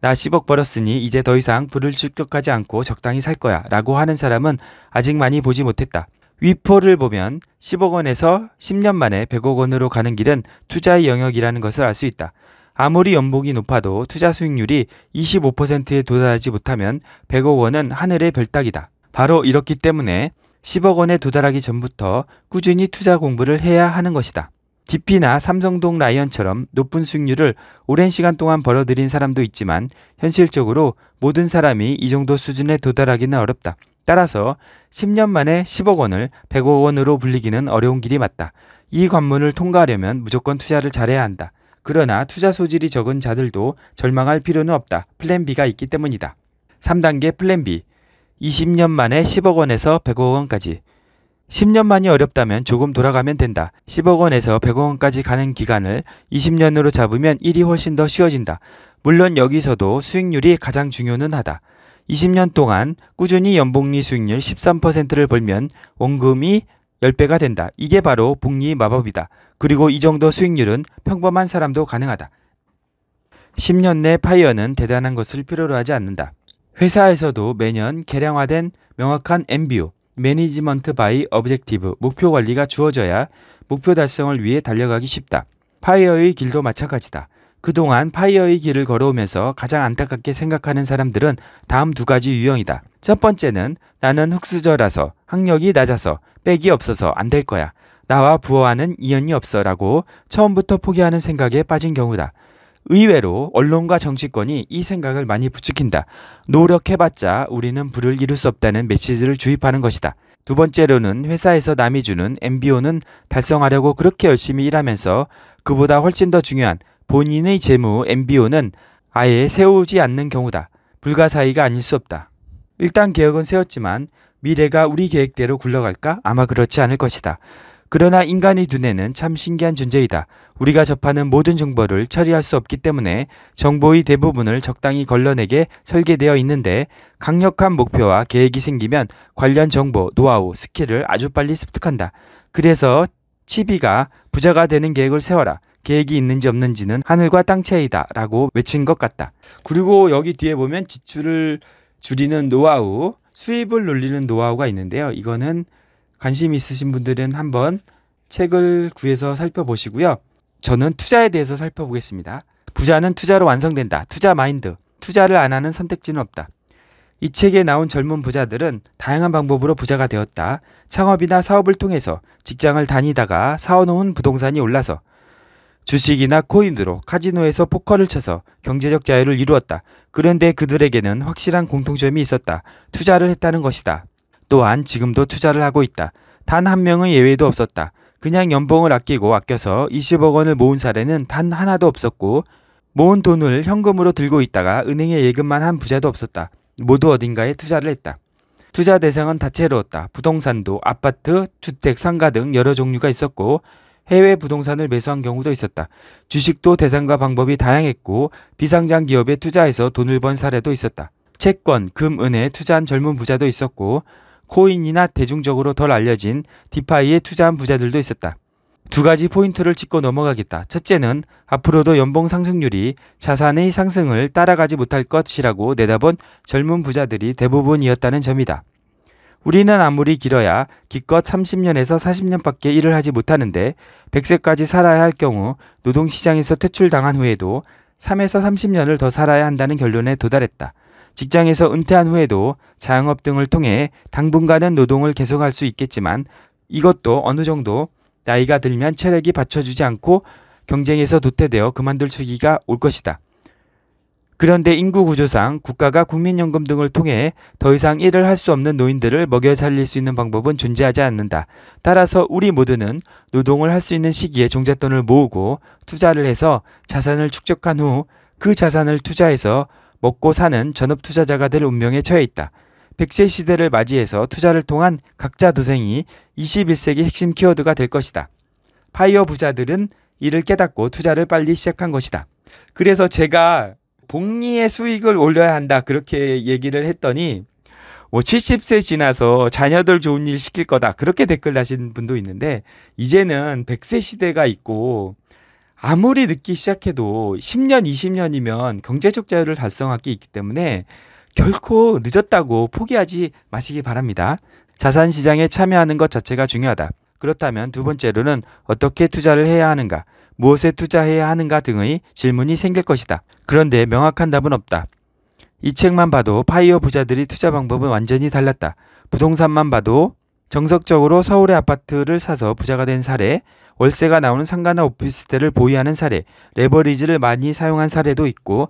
Speaker 1: 나 10억 벌었으니 이제 더 이상 불을 축격하지 않고 적당히 살 거야 라고 하는 사람은 아직 많이 보지 못했다. 위포를 보면 10억 원에서 10년 만에 100억 원으로 가는 길은 투자의 영역이라는 것을 알 수 있다. 아무리 연봉이 높아도 투자 수익률이 25%에 도달하지 못하면 100억 원은 하늘의 별따기다. 바로 이렇기 때문에 10억 원에 도달하기 전부터 꾸준히 투자 공부를 해야 하는 것이다. DP나 삼성동 라이언처럼 높은 수익률을 오랜 시간 동안 벌어들인 사람도 있지만 현실적으로 모든 사람이 이 정도 수준에 도달하기는 어렵다. 따라서 10년 만에 10억 원을 100억 원으로 불리기는 어려운 길이 맞다. 이 관문을 통과하려면 무조건 투자를 잘해야 한다. 그러나 투자 소질이 적은 자들도 절망할 필요는 없다. 플랜 B가 있기 때문이다. 3단계 플랜 B. 20년 만에 10억 원에서 100억 원까지. 10년 만이 어렵다면 조금 돌아가면 된다. 10억 원에서 100억 원까지 가는 기간을 20년으로 잡으면 일이 훨씬 더 쉬워진다. 물론 여기서도 수익률이 가장 중요는 하다. 20년 동안 꾸준히 연복리 수익률 13%를 벌면 원금이 10배가 된다. 이게 바로 복리 마법이다. 그리고 이 정도 수익률은 평범한 사람도 가능하다. 10년 내 파이어는 대단한 것을 필요로 하지 않는다. 회사에서도 매년 개량화된 명확한 MBO, 매니지먼트 바이 어브젝티브, 목표 관리가 주어져야 목표 달성을 위해 달려가기 쉽다. 파이어의 길도 마찬가지다. 그동안 파이어의 길을 걸어오면서 가장 안타깝게 생각하는 사람들은 다음 두 가지 유형이다. 첫 번째는 나는 흙수저라서 학력이 낮아서 빽이 없어서 안 될 거야. 나와 부어하는 이연이 없어라고 처음부터 포기하는 생각에 빠진 경우다. 의외로 언론과 정치권이 이 생각을 많이 부추긴다. 노력해봤자 우리는 부를 이룰 수 없다는 메시지를 주입하는 것이다. 두 번째로는 회사에서 남이 주는 MBO는 달성하려고 그렇게 열심히 일하면서 그보다 훨씬 더 중요한 본인의 재무 MBO는 아예 세우지 않는 경우다. 불가사의가 아닐 수 없다. 일단 계획은 세웠지만 미래가 우리 계획대로 굴러갈까? 아마 그렇지 않을 것이다. 그러나 인간의 두뇌는참 신기한 존재이다. 우리가 접하는 모든 정보를 처리할 수 없기 때문에 정보의 대부분을 적당히 걸러내게 설계되어 있는데 강력한 목표와 계획이 생기면 관련 정보, 노하우, 스킬을 아주 빨리 습득한다. 그래서 치비가 부자가 되는 계획을 세워라. 계획이 있는지 없는지는 하늘과 땅 차이다 라고 외친 것 같다. 그리고 여기 뒤에 보면 지출을 줄이는 노하우, 수입을 늘리는 노하우가 있는데요. 이거는 관심 있으신 분들은 한번 책을 구해서 살펴보시고요. 저는 투자에 대해서 살펴보겠습니다. 부자는 투자로 완성된다. 투자 마인드. 투자를 안 하는 선택지는 없다. 이 책에 나온 젊은 부자들은 다양한 방법으로 부자가 되었다. 창업이나 사업을 통해서 직장을 다니다가 사오놓은 부동산이 올라서 주식이나 코인으로 카지노에서 포커를 쳐서 경제적 자유를 이루었다. 그런데 그들에게는 확실한 공통점이 있었다. 투자를 했다는 것이다. 또한 지금도 투자를 하고 있다. 단 한 명의 예외도 없었다. 그냥 연봉을 아끼고 아껴서 20억 원을 모은 사례는 단 하나도 없었고 모은 돈을 현금으로 들고 있다가 은행에 예금만 한 부자도 없었다. 모두 어딘가에 투자를 했다. 투자 대상은 다채로웠다. 부동산도 아파트, 주택, 상가 등 여러 종류가 있었고 해외 부동산을 매수한 경우도 있었다. 주식도 대상과 방법이 다양했고 비상장 기업에 투자해서 돈을 번 사례도 있었다. 채권, 금, 은에 투자한 젊은 부자도 있었고 코인이나 대중적으로 덜 알려진 디파이에 투자한 부자들도 있었다. 두 가지 포인트를 짚고 넘어가겠다. 첫째는 앞으로도 연봉 상승률이 자산의 상승을 따라가지 못할 것이라고 내다본 젊은 부자들이 대부분이었다는 점이다. 우리는 아무리 길어야 기껏 30년에서 40년밖에 일을 하지 못하는데 100세까지 살아야 할 경우 노동시장에서 퇴출당한 후에도 3에서 30년을 더 살아야 한다는 결론에 도달했다. 직장에서 은퇴한 후에도 자영업 등을 통해 당분간은 노동을 계속할 수 있겠지만 이것도 어느 정도 나이가 들면 체력이 받쳐주지 않고 경쟁에서 도태되어 그만둘 시기가 올 것이다. 그런데 인구 구조상 국가가 국민연금 등을 통해 더 이상 일을 할 수 없는 노인들을 먹여 살릴 수 있는 방법은 존재하지 않는다. 따라서 우리 모두는 노동을 할 수 있는 시기에 종잣돈을 모으고 투자를 해서 자산을 축적한 후 그 자산을 투자해서 먹고 사는 전업 투자자가 될 운명에 처해 있다. 100세 시대를 맞이해서 투자를 통한 각자 도생이 21세기 핵심 키워드가 될 것이다. 파이어 부자들은 이를 깨닫고 투자를 빨리 시작한 것이다. 그래서 제가 복리의 수익을 올려야 한다 그렇게 얘기를 했더니 뭐 70세 지나서 자녀들 좋은 일 시킬 거다 그렇게 댓글 다신 분도 있는데 이제는 100세 시대가 있고 아무리 늦기 시작해도 10년 20년이면 경제적 자유를 달성할 게 있기 때문에 결코 늦었다고 포기하지 마시기 바랍니다. 자산 시장에 참여하는 것 자체가 중요하다. 그렇다면 두 번째로는 어떻게 투자를 해야 하는가? 무엇에 투자해야 하는가 등의 질문이 생길 것이다. 그런데 명확한 답은 없다. 이 책만 봐도 파이어 부자들이 투자 방법은 완전히 달랐다. 부동산만 봐도 정석적으로 서울의 아파트를 사서 부자가 된 사례, 월세가 나오는 상가나 오피스텔을 보유하는 사례, 레버리지를 많이 사용한 사례도 있고,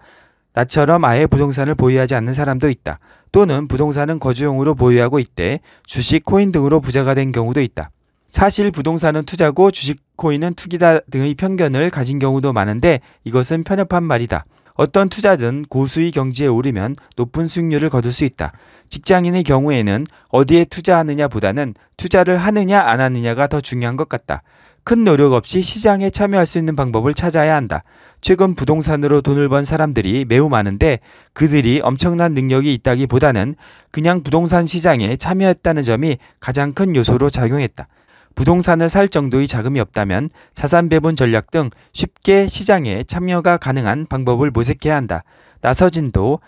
Speaker 1: 나처럼 아예 부동산을 보유하지 않는 사람도 있다. 또는 부동산은 거주용으로 보유하고 있대 주식, 코인 등으로 부자가 된 경우도 있다. 사실 부동산은 투자고 주식 코인은 투기다 등의 편견을 가진 경우도 많은데 이것은 편협한 말이다. 어떤 투자든 고수의 경지에 오르면 높은 수익률을 거둘 수 있다. 직장인의 경우에는 어디에 투자하느냐 보다는 투자를 하느냐 안 하느냐가 더 중요한 것 같다. 큰 노력 없이 시장에 참여할 수 있는 방법을 찾아야 한다. 최근 부동산으로 돈을 번 사람들이 매우 많은데 그들이 엄청난 능력이 있다기보다는 그냥 부동산 시장에 참여했다는 점이 가장 큰 요소로 작용했다. 부동산을 살 정도의 자금이 없다면 자산 배분 전략 등 쉽게 시장에 참여가 가능한 방법을 모색해야 한다. 나서진도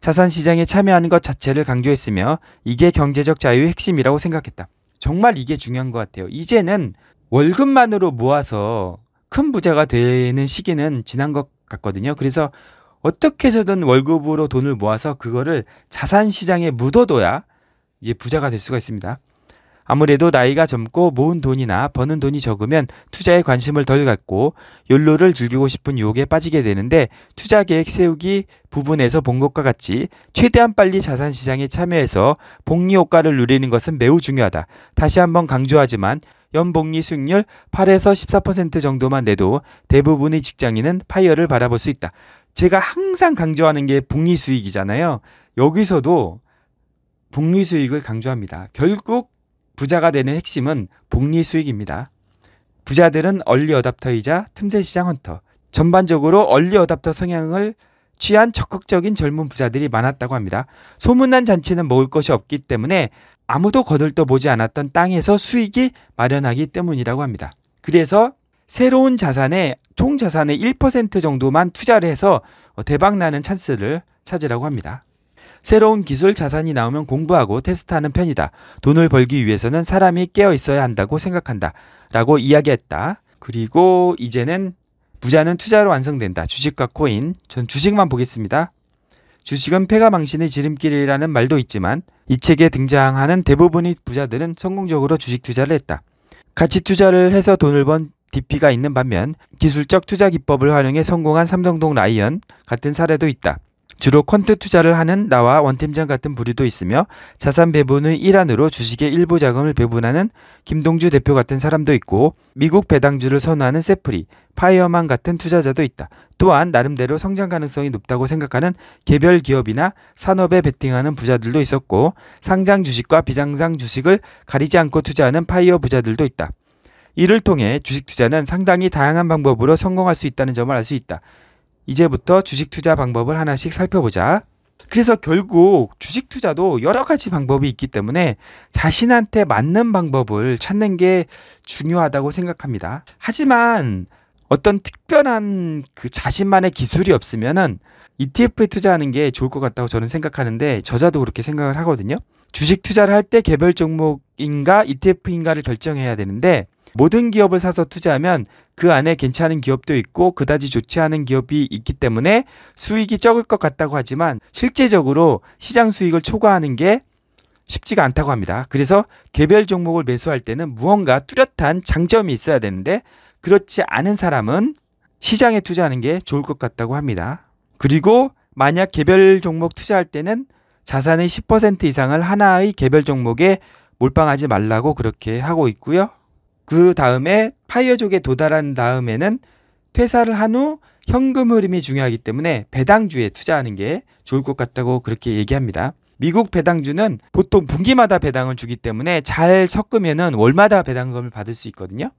Speaker 1: 자산 시장에 참여하는 것 자체를 강조했으며 이게 경제적 자유의 핵심이라고 생각했다. 정말 이게 중요한 것 같아요. 이제는 월급만으로 모아서 큰 부자가 되는 시기는 지난 것 같거든요. 그래서 어떻게 해서든 월급으로 돈을 모아서 그거를 자산 시장에 묻어둬야 이제 부자가 될 수가 있습니다. 아무래도 나이가 젊고 모은 돈이나 버는 돈이 적으면 투자에 관심을 덜 갖고 연로를 즐기고 싶은 유혹에 빠지게 되는데 투자 계획 세우기 부분에서 본 것과 같이 최대한 빨리 자산 시장에 참여해서 복리 효과를 누리는 것은 매우 중요하다. 다시 한번 강조하지만 연복리 수익률 8에서 14% 정도만 내도 대부분의 직장인은 파이어를 바라볼 수 있다. 제가 항상 강조하는 게 복리 수익이잖아요. 여기서도 복리 수익을 강조합니다. 결국 부자가 되는 핵심은 복리 수익입니다. 부자들은 얼리 어답터이자 틈새 시장 헌터, 전반적으로 얼리 어답터 성향을 취한 적극적인 젊은 부자들이 많았다고 합니다. 소문난 잔치는 먹을 것이 없기 때문에 아무도 거들떠 보지 않았던 땅에서 수익이 마련하기 때문이라고 합니다. 그래서 새로운 자산의 총 자산의 1% 정도만 투자를 해서 대박 나는 찬스를 찾으라고 합니다. 새로운 기술 자산이 나오면 공부하고 테스트하는 편이다. 돈을 벌기 위해서는 사람이 깨어 있어야 한다고 생각한다. 라고 이야기했다. 그리고 이제는 부자는 투자로 완성된다. 주식과 코인. 전 주식만 보겠습니다. 주식은 폐가 망신의 지름길이라는 말도 있지만 이 책에 등장하는 대부분의 부자들은 성공적으로 주식 투자를 했다. 같이 투자를 해서 돈을 번 DP가 있는 반면 기술적 투자 기법을 활용해 성공한 삼성동 라이언 같은 사례도 있다. 주로 퀀트 투자를 하는 나와 원팀장 같은 부류도 있으며 자산 배분의 일환으로 주식의 일부 자금을 배분하는 김동주 대표 같은 사람도 있고 미국 배당주를 선호하는 세프리, 파이어만 같은 투자자도 있다. 또한 나름대로 성장 가능성이 높다고 생각하는 개별 기업이나 산업에 베팅하는 부자들도 있었고 상장 주식과 비상장 주식을 가리지 않고 투자하는 파이어 부자들도 있다. 이를 통해 주식 투자는 상당히 다양한 방법으로 성공할 수 있다는 점을 알 수 있다. 이제부터 주식 투자 방법을 하나씩 살펴보자. 그래서 결국 주식 투자도 여러 가지 방법이 있기 때문에 자신한테 맞는 방법을 찾는 게 중요하다고 생각합니다. 하지만 어떤 특별한 그 자신만의 기술이 없으면은 ETF에 투자하는 게 좋을 것 같다고 저는 생각하는데 저자도 그렇게 생각을 하거든요. 주식 투자를 할 때 개별 종목인가 ETF인가를 결정해야 되는데 모든 기업을 사서 투자하면 그 안에 괜찮은 기업도 있고 그다지 좋지 않은 기업이 있기 때문에 수익이 적을 것 같다고 하지만 실제적으로 시장 수익을 초과하는 게 쉽지가 않다고 합니다. 그래서 개별 종목을 매수할 때는 무언가 뚜렷한 장점이 있어야 되는데 그렇지 않은 사람은 시장에 투자하는 게 좋을 것 같다고 합니다. 그리고 만약 개별 종목 투자할 때는 자산의 10% 이상을 하나의 개별 종목에 몰빵하지 말라고 그렇게 하고 있고요. 그 다음에 파이어족에 도달한 다음에는 퇴사를 한 후 현금 흐름이 중요하기 때문에 배당주에 투자하는 게 좋을 것 같다고 그렇게 얘기합니다. 미국 배당주는 보통 분기마다 배당을 주기 때문에 잘섞으면 월마다 배당금을 받을 수 있거든요.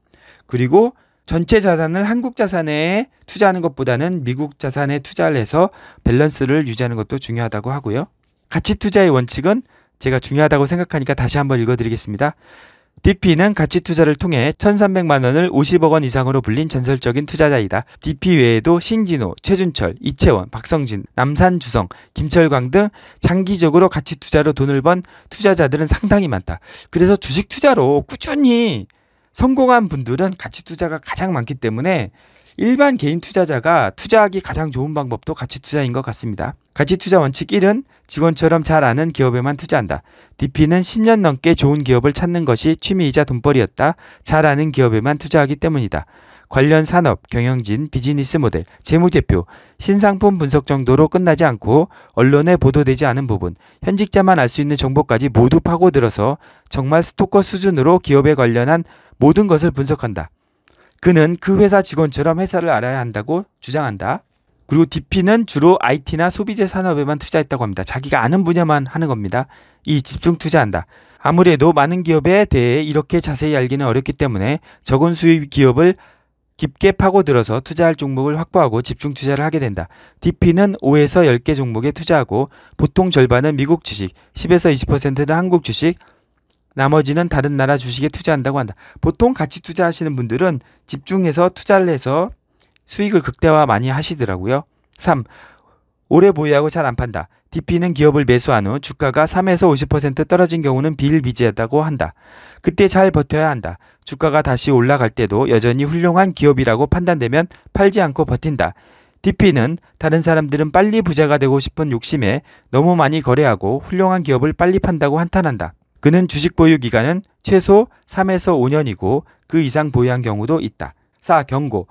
Speaker 1: 그리고 전체 자산을 한국 자산에 투자하는 것보다는 미국 자산에 투자를 해서 밸런스를 유지하는 것도 중요하다고 하고요. 가치 투자의 원칙은 제가 중요하다고 생각하니까 다시 한번 읽어드리겠습니다. DP는 가치 투자를 통해 1,300만 원을 50억 원 이상으로 불린 전설적인 투자자이다. DP 외에도 신진호, 최준철, 이채원, 박성진, 남산주성, 김철광 등 장기적으로 가치 투자로 돈을 번 투자자들은 상당히 많다. 그래서 주식 투자로 꾸준히 성공한 분들은 가치 투자가 가장 많기 때문에 일반 개인 투자자가 투자하기 가장 좋은 방법도 가치 투자인 것 같습니다. 가치 투자 원칙 1은 직원처럼 잘 아는 기업에만 투자한다. DP는 10년 넘게 좋은 기업을 찾는 것이 취미이자 돈벌이였다. 잘 아는 기업에만 투자하기 때문이다. 관련 산업, 경영진, 비즈니스 모델, 재무제표, 신상품 분석 정도로 끝나지 않고 언론에 보도되지 않은 부분, 현직자만 알 수 있는 정보까지 모두 파고들어서 정말 스토커 수준으로 기업에 관련한 모든 것을 분석한다. 그는 그 회사 직원처럼 회사를 알아야 한다고 주장한다. 그리고 DP는 주로 IT나 소비재 산업에만 투자했다고 합니다. 자기가 아는 분야만 하는 겁니다. 이 집중 투자한다. 아무래도 많은 기업에 대해 이렇게 자세히 알기는 어렵기 때문에 적은 수입 기업을 깊게 파고들어서 투자할 종목을 확보하고 집중 투자를 하게 된다. DP는 5에서 10개 종목에 투자하고 보통 절반은 미국 주식, 10에서 20%는 한국 주식, 나머지는 다른 나라 주식에 투자한다고 한다. 보통 같이 투자하시는 분들은 집중해서 투자를 해서 수익을 극대화 많이 하시더라고요. 3. 오래 보유하고 잘 안 판다. DP는 기업을 매수한 후 주가가 3에서 50% 떨어진 경우는 비일비재하다고 한다. 그때 잘 버텨야 한다. 주가가 다시 올라갈 때도 여전히 훌륭한 기업이라고 판단되면 팔지 않고 버틴다. DP는 다른 사람들은 빨리 부자가 되고 싶은 욕심에 너무 많이 거래하고 훌륭한 기업을 빨리 판다고 한탄한다. 그는 주식 보유 기간은 최소 3에서 5년이고 그 이상 보유한 경우도 있다. 4. 경고.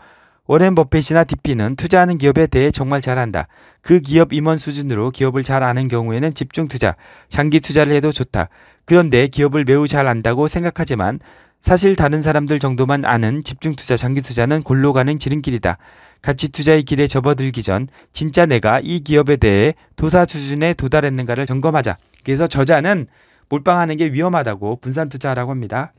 Speaker 1: 워렌 버핏이나 DP는 투자하는 기업에 대해 정말 잘한다. 그 기업 임원 수준으로 기업을 잘 아는 경우에는 집중 투자, 장기 투자를 해도 좋다. 그런데 기업을 매우 잘 안다고 생각하지만 사실 다른 사람들 정도만 아는 집중 투자, 장기 투자는 골로 가는 지름길이다. 가치 투자의 길에 접어들기 전 진짜 내가 이 기업에 대해 도사 수준에 도달했는가를 점검하자. 그래서 저자는 몰빵하는 게 위험하다고 분산 투자라고 합니다.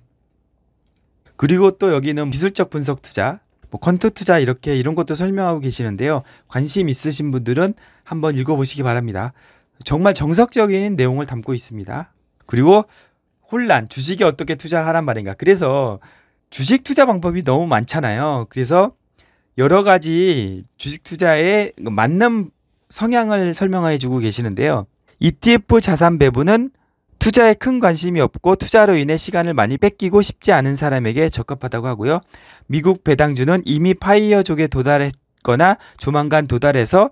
Speaker 1: 그리고 또 여기는 기술적 분석 투자, 뭐 컨트 투자 이렇게 이런 것도 설명하고 계시는데요. 관심 있으신 분들은 한번 읽어보시기 바랍니다. 정말 정석적인 내용을 담고 있습니다. 그리고 혼란, 주식에 어떻게 투자를 하란 말인가. 그래서 주식 투자 방법이 너무 많잖아요. 그래서 여러 가지 주식 투자에 맞는 성향을 설명해 주고 계시는데요. ETF 자산 배분은 투자에 큰 관심이 없고 투자로 인해 시간을 많이 뺏기고 싶지 않은 사람에게 적합하다고 하고요. 미국 배당주는 이미 파이어족에 도달했거나 조만간 도달해서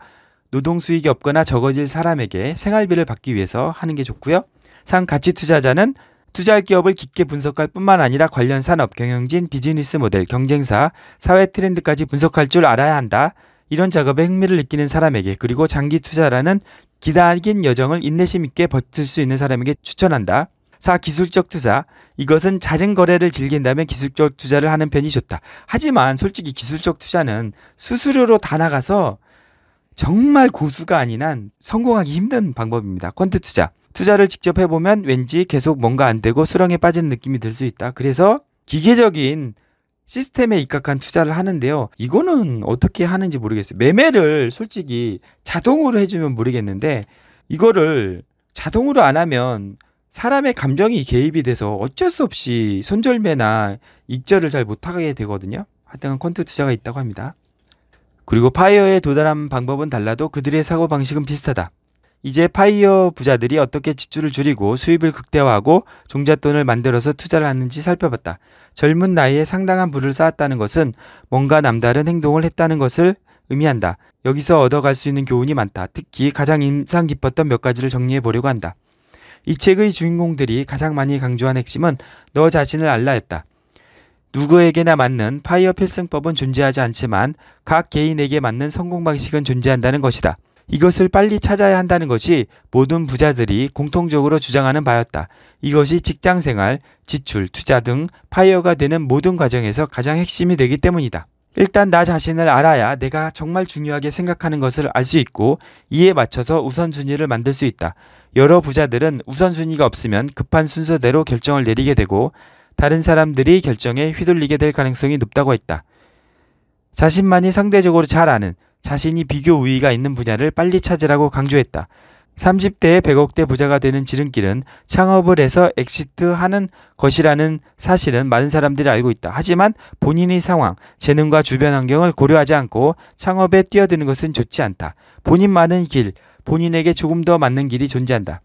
Speaker 1: 노동 수익이 없거나 적어질 사람에게 생활비를 받기 위해서 하는 게 좋고요. 상 가치 투자자는 투자할 기업을 깊게 분석할 뿐만 아니라 관련 산업, 경영진, 비즈니스 모델, 경쟁사, 사회 트렌드까지 분석할 줄 알아야 한다. 이런 작업에 흥미를 느끼는 사람에게 그리고 장기 투자라는 기다긴 여정을 인내심 있게 버틸 수 있는 사람에게 추천한다. 4. 기술적 투자. 이것은 잦은 거래를 즐긴다면 기술적 투자를 하는 편이 좋다. 하지만 솔직히 기술적 투자는 수수료로 다 나가서 정말 고수가 아닌 한 성공하기 힘든 방법입니다. 퀀트 투자. 투자를 직접 해보면 왠지 계속 뭔가 안 되고 수렁에 빠지는 느낌이 들 수 있다. 그래서 기계적인 시스템에 입각한 투자를 하는데요. 이거는 어떻게 하는지 모르겠어요. 매매를 솔직히 자동으로 해주면 모르겠는데 이거를 자동으로 안 하면 사람의 감정이 개입이 돼서 어쩔 수 없이 손절매나 익절을 잘 못하게 되거든요. 하여튼 퀀트 투자가 있다고 합니다. 그리고 파이어에 도달한 방법은 달라도 그들의 사고방식은 비슷하다. 이제 파이어 부자들이 어떻게 지출을 줄이고 수입을 극대화하고 종잣돈을 만들어서 투자를 하는지 살펴봤다. 젊은 나이에 상당한 부를 쌓았다는 것은 뭔가 남다른 행동을 했다는 것을 의미한다. 여기서 얻어갈 수 있는 교훈이 많다. 특히 가장 인상 깊었던 몇 가지를 정리해 보려고 한다. 이 책의 주인공들이 가장 많이 강조한 핵심은 너 자신을 알라였다. 누구에게나 맞는 파이어 필승법은 존재하지 않지만 각 개인에게 맞는 성공 방식은 존재한다는 것이다. 이것을 빨리 찾아야 한다는 것이 모든 부자들이 공통적으로 주장하는 바였다. 이것이 직장 생활, 지출, 투자 등 파이어가 되는 모든 과정에서 가장 핵심이 되기 때문이다. 일단 나 자신을 알아야 내가 정말 중요하게 생각하는 것을 알 수 있고 이에 맞춰서 우선순위를 만들 수 있다. 여러 부자들은 우선순위가 없으면 급한 순서대로 결정을 내리게 되고 다른 사람들이 결정에 휘둘리게 될 가능성이 높다고 했다. 자신만이 상대적으로 잘 아는 자신이 비교 우위가 있는 분야를 빨리 찾으라고 강조했다. 30대에 100억대 부자가 되는 지름길은 창업을 해서 엑시트하는 것이라는 사실은 많은 사람들이 알고 있다. 하지만 본인의 상황, 재능과 주변 환경을 고려하지 않고 창업에 뛰어드는 것은 좋지 않다. 본인만의 길, 본인에게 조금 더 맞는 길이 존재한다.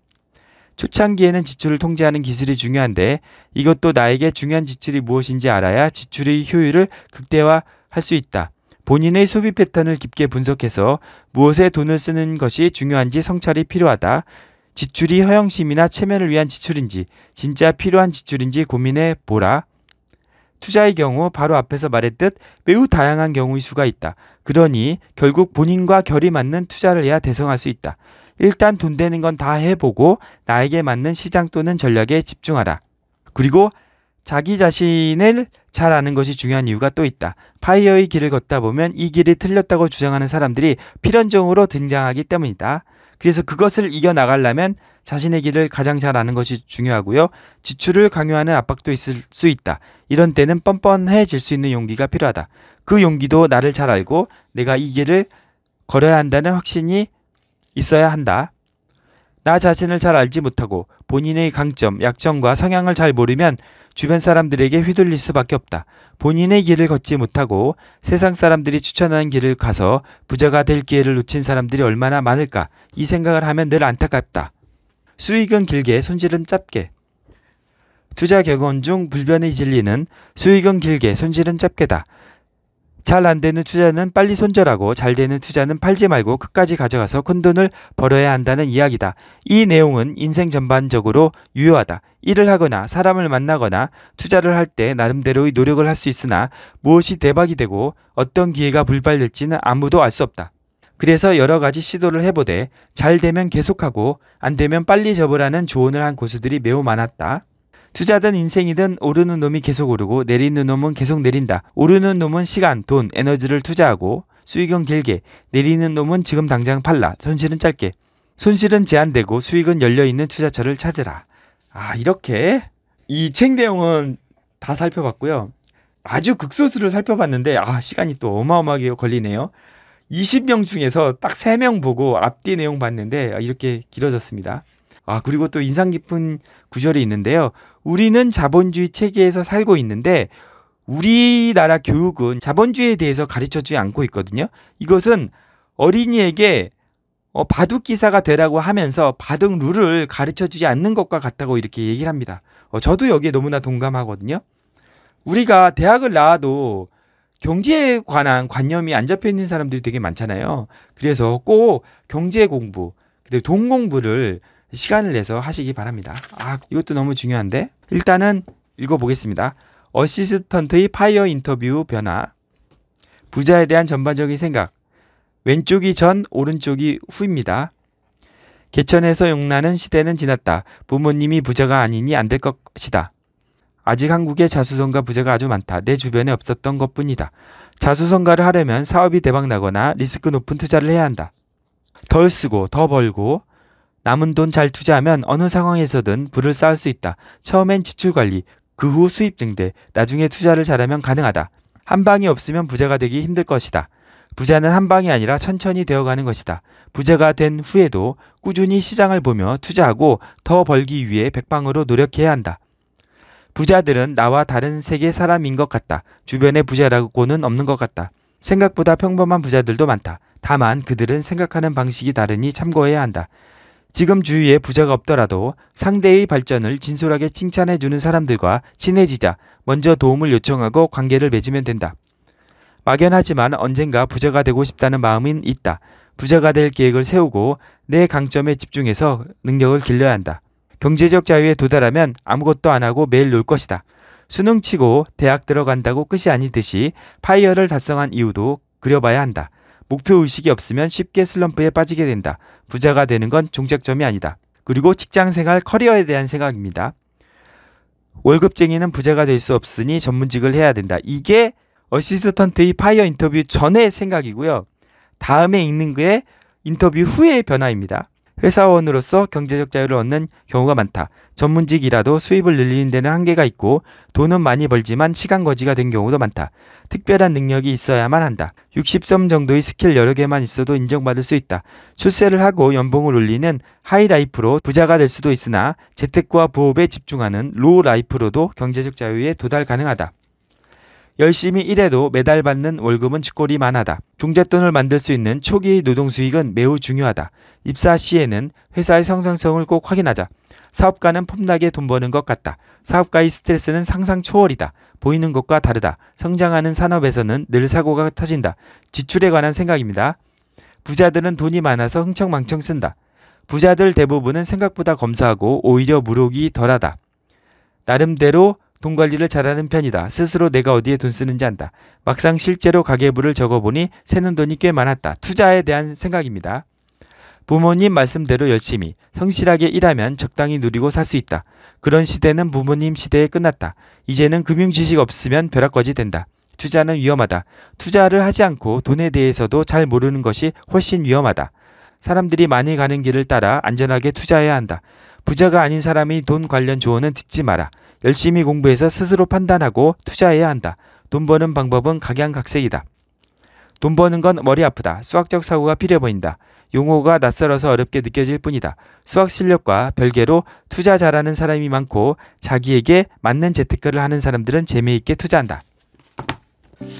Speaker 1: 초창기에는 지출을 통제하는 기술이 중요한데 이것도 나에게 중요한 지출이 무엇인지 알아야 지출의 효율을 극대화할 수 있다. 본인의 소비 패턴을 깊게 분석해서 무엇에 돈을 쓰는 것이 중요한지 성찰이 필요하다. 지출이 허영심이나 체면을 위한 지출인지 진짜 필요한 지출인지 고민해 보라. 투자의 경우 바로 앞에서 말했듯 매우 다양한 경우일 수가 있다. 그러니 결국 본인과 결이 맞는 투자를 해야 대성할 수 있다. 일단 돈 되는 건 다 해보고 나에게 맞는 시장 또는 전략에 집중하라. 그리고 자기 자신을 잘 아는 것이 중요한 이유가 또 있다. 파이어의 길을 걷다 보면 이 길이 틀렸다고 주장하는 사람들이 필연적으로 등장하기 때문이다. 그래서 그것을 이겨나가려면 자신의 길을 가장 잘 아는 것이 중요하고요. 지출을 강요하는 압박도 있을 수 있다. 이런 때는 뻔뻔해질 수 있는 용기가 필요하다. 그 용기도 나를 잘 알고 내가 이 길을 걸어야 한다는 확신이 있어야 한다. 나 자신을 잘 알지 못하고 본인의 강점, 약점과 성향을 잘 모르면 주변 사람들에게 휘둘릴 수밖에 없다. 본인의 길을 걷지 못하고 세상 사람들이 추천하는 길을 가서 부자가 될 기회를 놓친 사람들이 얼마나 많을까 이 생각을 하면 늘 안타깝다. 수익은 길게 손질은 짧게 투자 격언 중 불변의 진리는 수익은 길게 손질은 짧게다. 잘안 되는 투자는 빨리 손절하고 잘 되는 투자는 팔지 말고 끝까지 가져가서 큰 돈을 벌어야 한다는 이야기다. 이 내용은 인생 전반적으로 유효하다. 일을 하거나 사람을 만나거나 투자를 할 때 나름대로의 노력을 할 수 있으나 무엇이 대박이 되고 어떤 기회가 불발될지는 아무도 알 수 없다. 그래서 여러 가지 시도를 해보되 잘 되면 계속하고 안 되면 빨리 접으라는 조언을 한 고수들이 매우 많았다. 투자든 인생이든 오르는 놈이 계속 오르고 내리는 놈은 계속 내린다. 오르는 놈은 시간, 돈, 에너지를 투자하고 수익은 길게, 내리는 놈은 지금 당장 팔라, 손실은 짧게. 손실은 제한되고 수익은 열려있는 투자처를 찾으라. 아, 이렇게 이 책 내용은 다 살펴봤고요. 아주 극소수를 살펴봤는데, 아, 시간이 또 어마어마하게 걸리네요. 20명 중에서 딱 3명 보고 앞뒤 내용 봤는데, 아, 이렇게 길어졌습니다. 아, 그리고 또 인상 깊은 구절이 있는데요. 우리는 자본주의 체계에서 살고 있는데 우리나라 교육은 자본주의에 대해서 가르쳐 주지 않고 있거든요. 이것은 어린이에게 어, 바둑 기사가 되라고 하면서 바둑 룰을 가르쳐 주지 않는 것과 같다고 이렇게 얘기를 합니다. 어, 저도 여기에 너무나 동감하거든요. 우리가 대학을 나와도 경제에 관한 관념이 안 잡혀 있는 사람들이 되게 많잖아요. 그래서 꼭 경제 공부, 그리고 돈 공부를 시간을 내서 하시기 바랍니다. 아, 이것도 너무 중요한데 일단은 읽어보겠습니다. 어시스턴트의 파이어 인터뷰 변화, 부자에 대한 전반적인 생각, 왼쪽이 전, 오른쪽이 후입니다. 개천에서 용나는 시대는 지났다. 부모님이 부자가 아니니 안 될 것이다. 아직 한국에 자수성가 부자가 아주 많다. 내 주변에 없었던 것뿐이다. 자수성가를 하려면 사업이 대박나거나 리스크 높은 투자를 해야 한다. 덜 쓰고 더 벌고 남은 돈 잘 투자하면 어느 상황에서든 부를 쌓을 수 있다. 처음엔 지출 관리, 그 후 수입 증대 나중에 투자를 잘하면 가능하다. 한 방이 없으면 부자가 되기 힘들 것이다. 부자는 한 방이 아니라 천천히 되어가는 것이다. 부자가 된 후에도 꾸준히 시장을 보며 투자하고 더 벌기 위해 백방으로 노력해야 한다. 부자들은 나와 다른 세계 사람인 것 같다. 주변에 부자라고는 없는 것 같다. 생각보다 평범한 부자들도 많다. 다만 그들은 생각하는 방식이 다르니 참고해야 한다. 지금 주위에 부자가 없더라도 상대의 발전을 진솔하게 칭찬해 주는 사람들과 친해지자 먼저 도움을 요청하고 관계를 맺으면 된다. 막연하지만 언젠가 부자가 되고 싶다는 마음은 있다. 부자가 될 계획을 세우고 내 강점에 집중해서 능력을 길러야 한다. 경제적 자유에 도달하면 아무것도 안 하고 매일 놀 것이다. 수능 치고 대학 들어간다고 끝이 아니듯이 파이어를 달성한 이유도 그려봐야 한다. 목표 의식이 없으면 쉽게 슬럼프에 빠지게 된다. 부자가 되는 건 종착점이 아니다. 그리고 직장 생활 커리어에 대한 생각입니다. 월급쟁이는 부자가 될 수 없으니 전문직을 해야 된다. 이게 어시스턴트의 파이어 인터뷰 전의 생각이고요. 다음에 읽는 글의 인터뷰 후의 변화입니다. 회사원으로서 경제적 자유를 얻는 경우가 많다. 전문직이라도 수입을 늘리는 데는 한계가 있고 돈은 많이 벌지만 시간 거지가 된 경우도 많다. 특별한 능력이 있어야만 한다. 60점 정도의 스킬 여러 개만 있어도 인정받을 수 있다. 출세를 하고 연봉을 올리는 하이라이프로 부자가 될 수도 있으나 재택과와 부업에 집중하는 로우라이프로도 경제적 자유에 도달 가능하다. 열심히 일해도 매달 받는 월급은 쥐꼬리만하다. 종잣돈을 만들 수 있는 초기 노동 수익은 매우 중요하다. 입사 시에는 회사의 성장성을 꼭 확인하자. 사업가는 폼나게 돈 버는 것 같다. 사업가의 스트레스는 상상 초월이다. 보이는 것과 다르다. 성장하는 산업에서는 늘 사고가 터진다. 지출에 관한 생각입니다. 부자들은 돈이 많아서 흥청망청 쓴다. 부자들 대부분은 생각보다 검소하고 오히려 무력이 덜하다. 나름대로 돈 관리를 잘하는 편이다. 스스로 내가 어디에 돈 쓰는지 안다. 막상 실제로 가계부를 적어보니 새는 돈이 꽤 많았다. 투자에 대한 생각입니다. 부모님 말씀대로 열심히 성실하게 일하면 적당히 누리고 살 수 있다. 그런 시대는 부모님 시대에 끝났다. 이제는 금융 지식 없으면 벼락거지 된다. 투자는 위험하다. 투자를 하지 않고 돈에 대해서도 잘 모르는 것이 훨씬 위험하다. 사람들이 많이 가는 길을 따라 안전하게 투자해야 한다. 부자가 아닌 사람이 돈 관련 조언은 듣지 마라. 열심히 공부해서 스스로 판단하고 투자해야 한다. 돈 버는 방법은 각양각색이다. 돈 버는 건 머리 아프다. 수학적 사고가 필요해 보인다. 용어가 낯설어서 어렵게 느껴질 뿐이다. 수학 실력과 별개로 투자 잘하는 사람이 많고 자기에게 맞는 재테크를 하는 사람들은 재미있게 투자한다.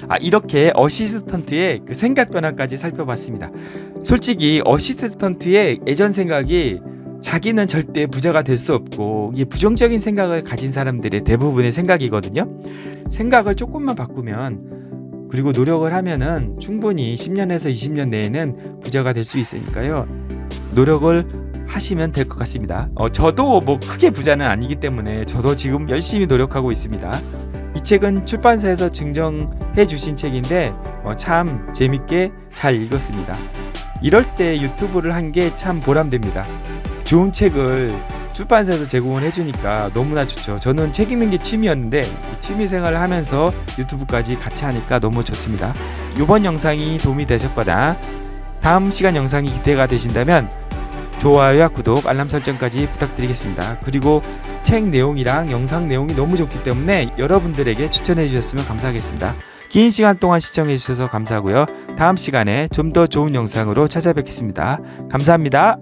Speaker 1: 아, 이렇게 어시스턴트의 그 생각 변화까지 살펴봤습니다. 솔직히 어시스턴트의 예전 생각이 자기는 절대 부자가 될 수 없고 이게 부정적인 생각을 가진 사람들의 대부분의 생각이거든요. 생각을 조금만 바꾸면 그리고 노력을 하면은 충분히 10년에서 20년 내에는 부자가 될 수 있으니까요. 노력을 하시면 될 것 같습니다. 어, 저도 뭐 크게 부자는 아니기 때문에 저도 지금 열심히 노력하고 있습니다. 이 책은 출판사에서 증정해 주신 책인데 어, 참 재밌게 잘 읽었습니다. 이럴 때 유튜브를 한 게 참 보람됩니다. 좋은 책을 출판사에서 제공을 해주니까 너무나 좋죠. 저는 책 읽는 게 취미였는데 취미 생활을 하면서 유튜브까지 같이 하니까 너무 좋습니다. 이번 영상이 도움이 되셨거나 다음 시간 영상이 기대가 되신다면 좋아요와 구독, 알람 설정까지 부탁드리겠습니다. 그리고 책 내용이랑 영상 내용이 너무 좋기 때문에 여러분들에게 추천해 주셨으면 감사하겠습니다. 긴 시간 동안 시청해 주셔서 감사하고요. 다음 시간에 좀 더 좋은 영상으로 찾아뵙겠습니다. 감사합니다.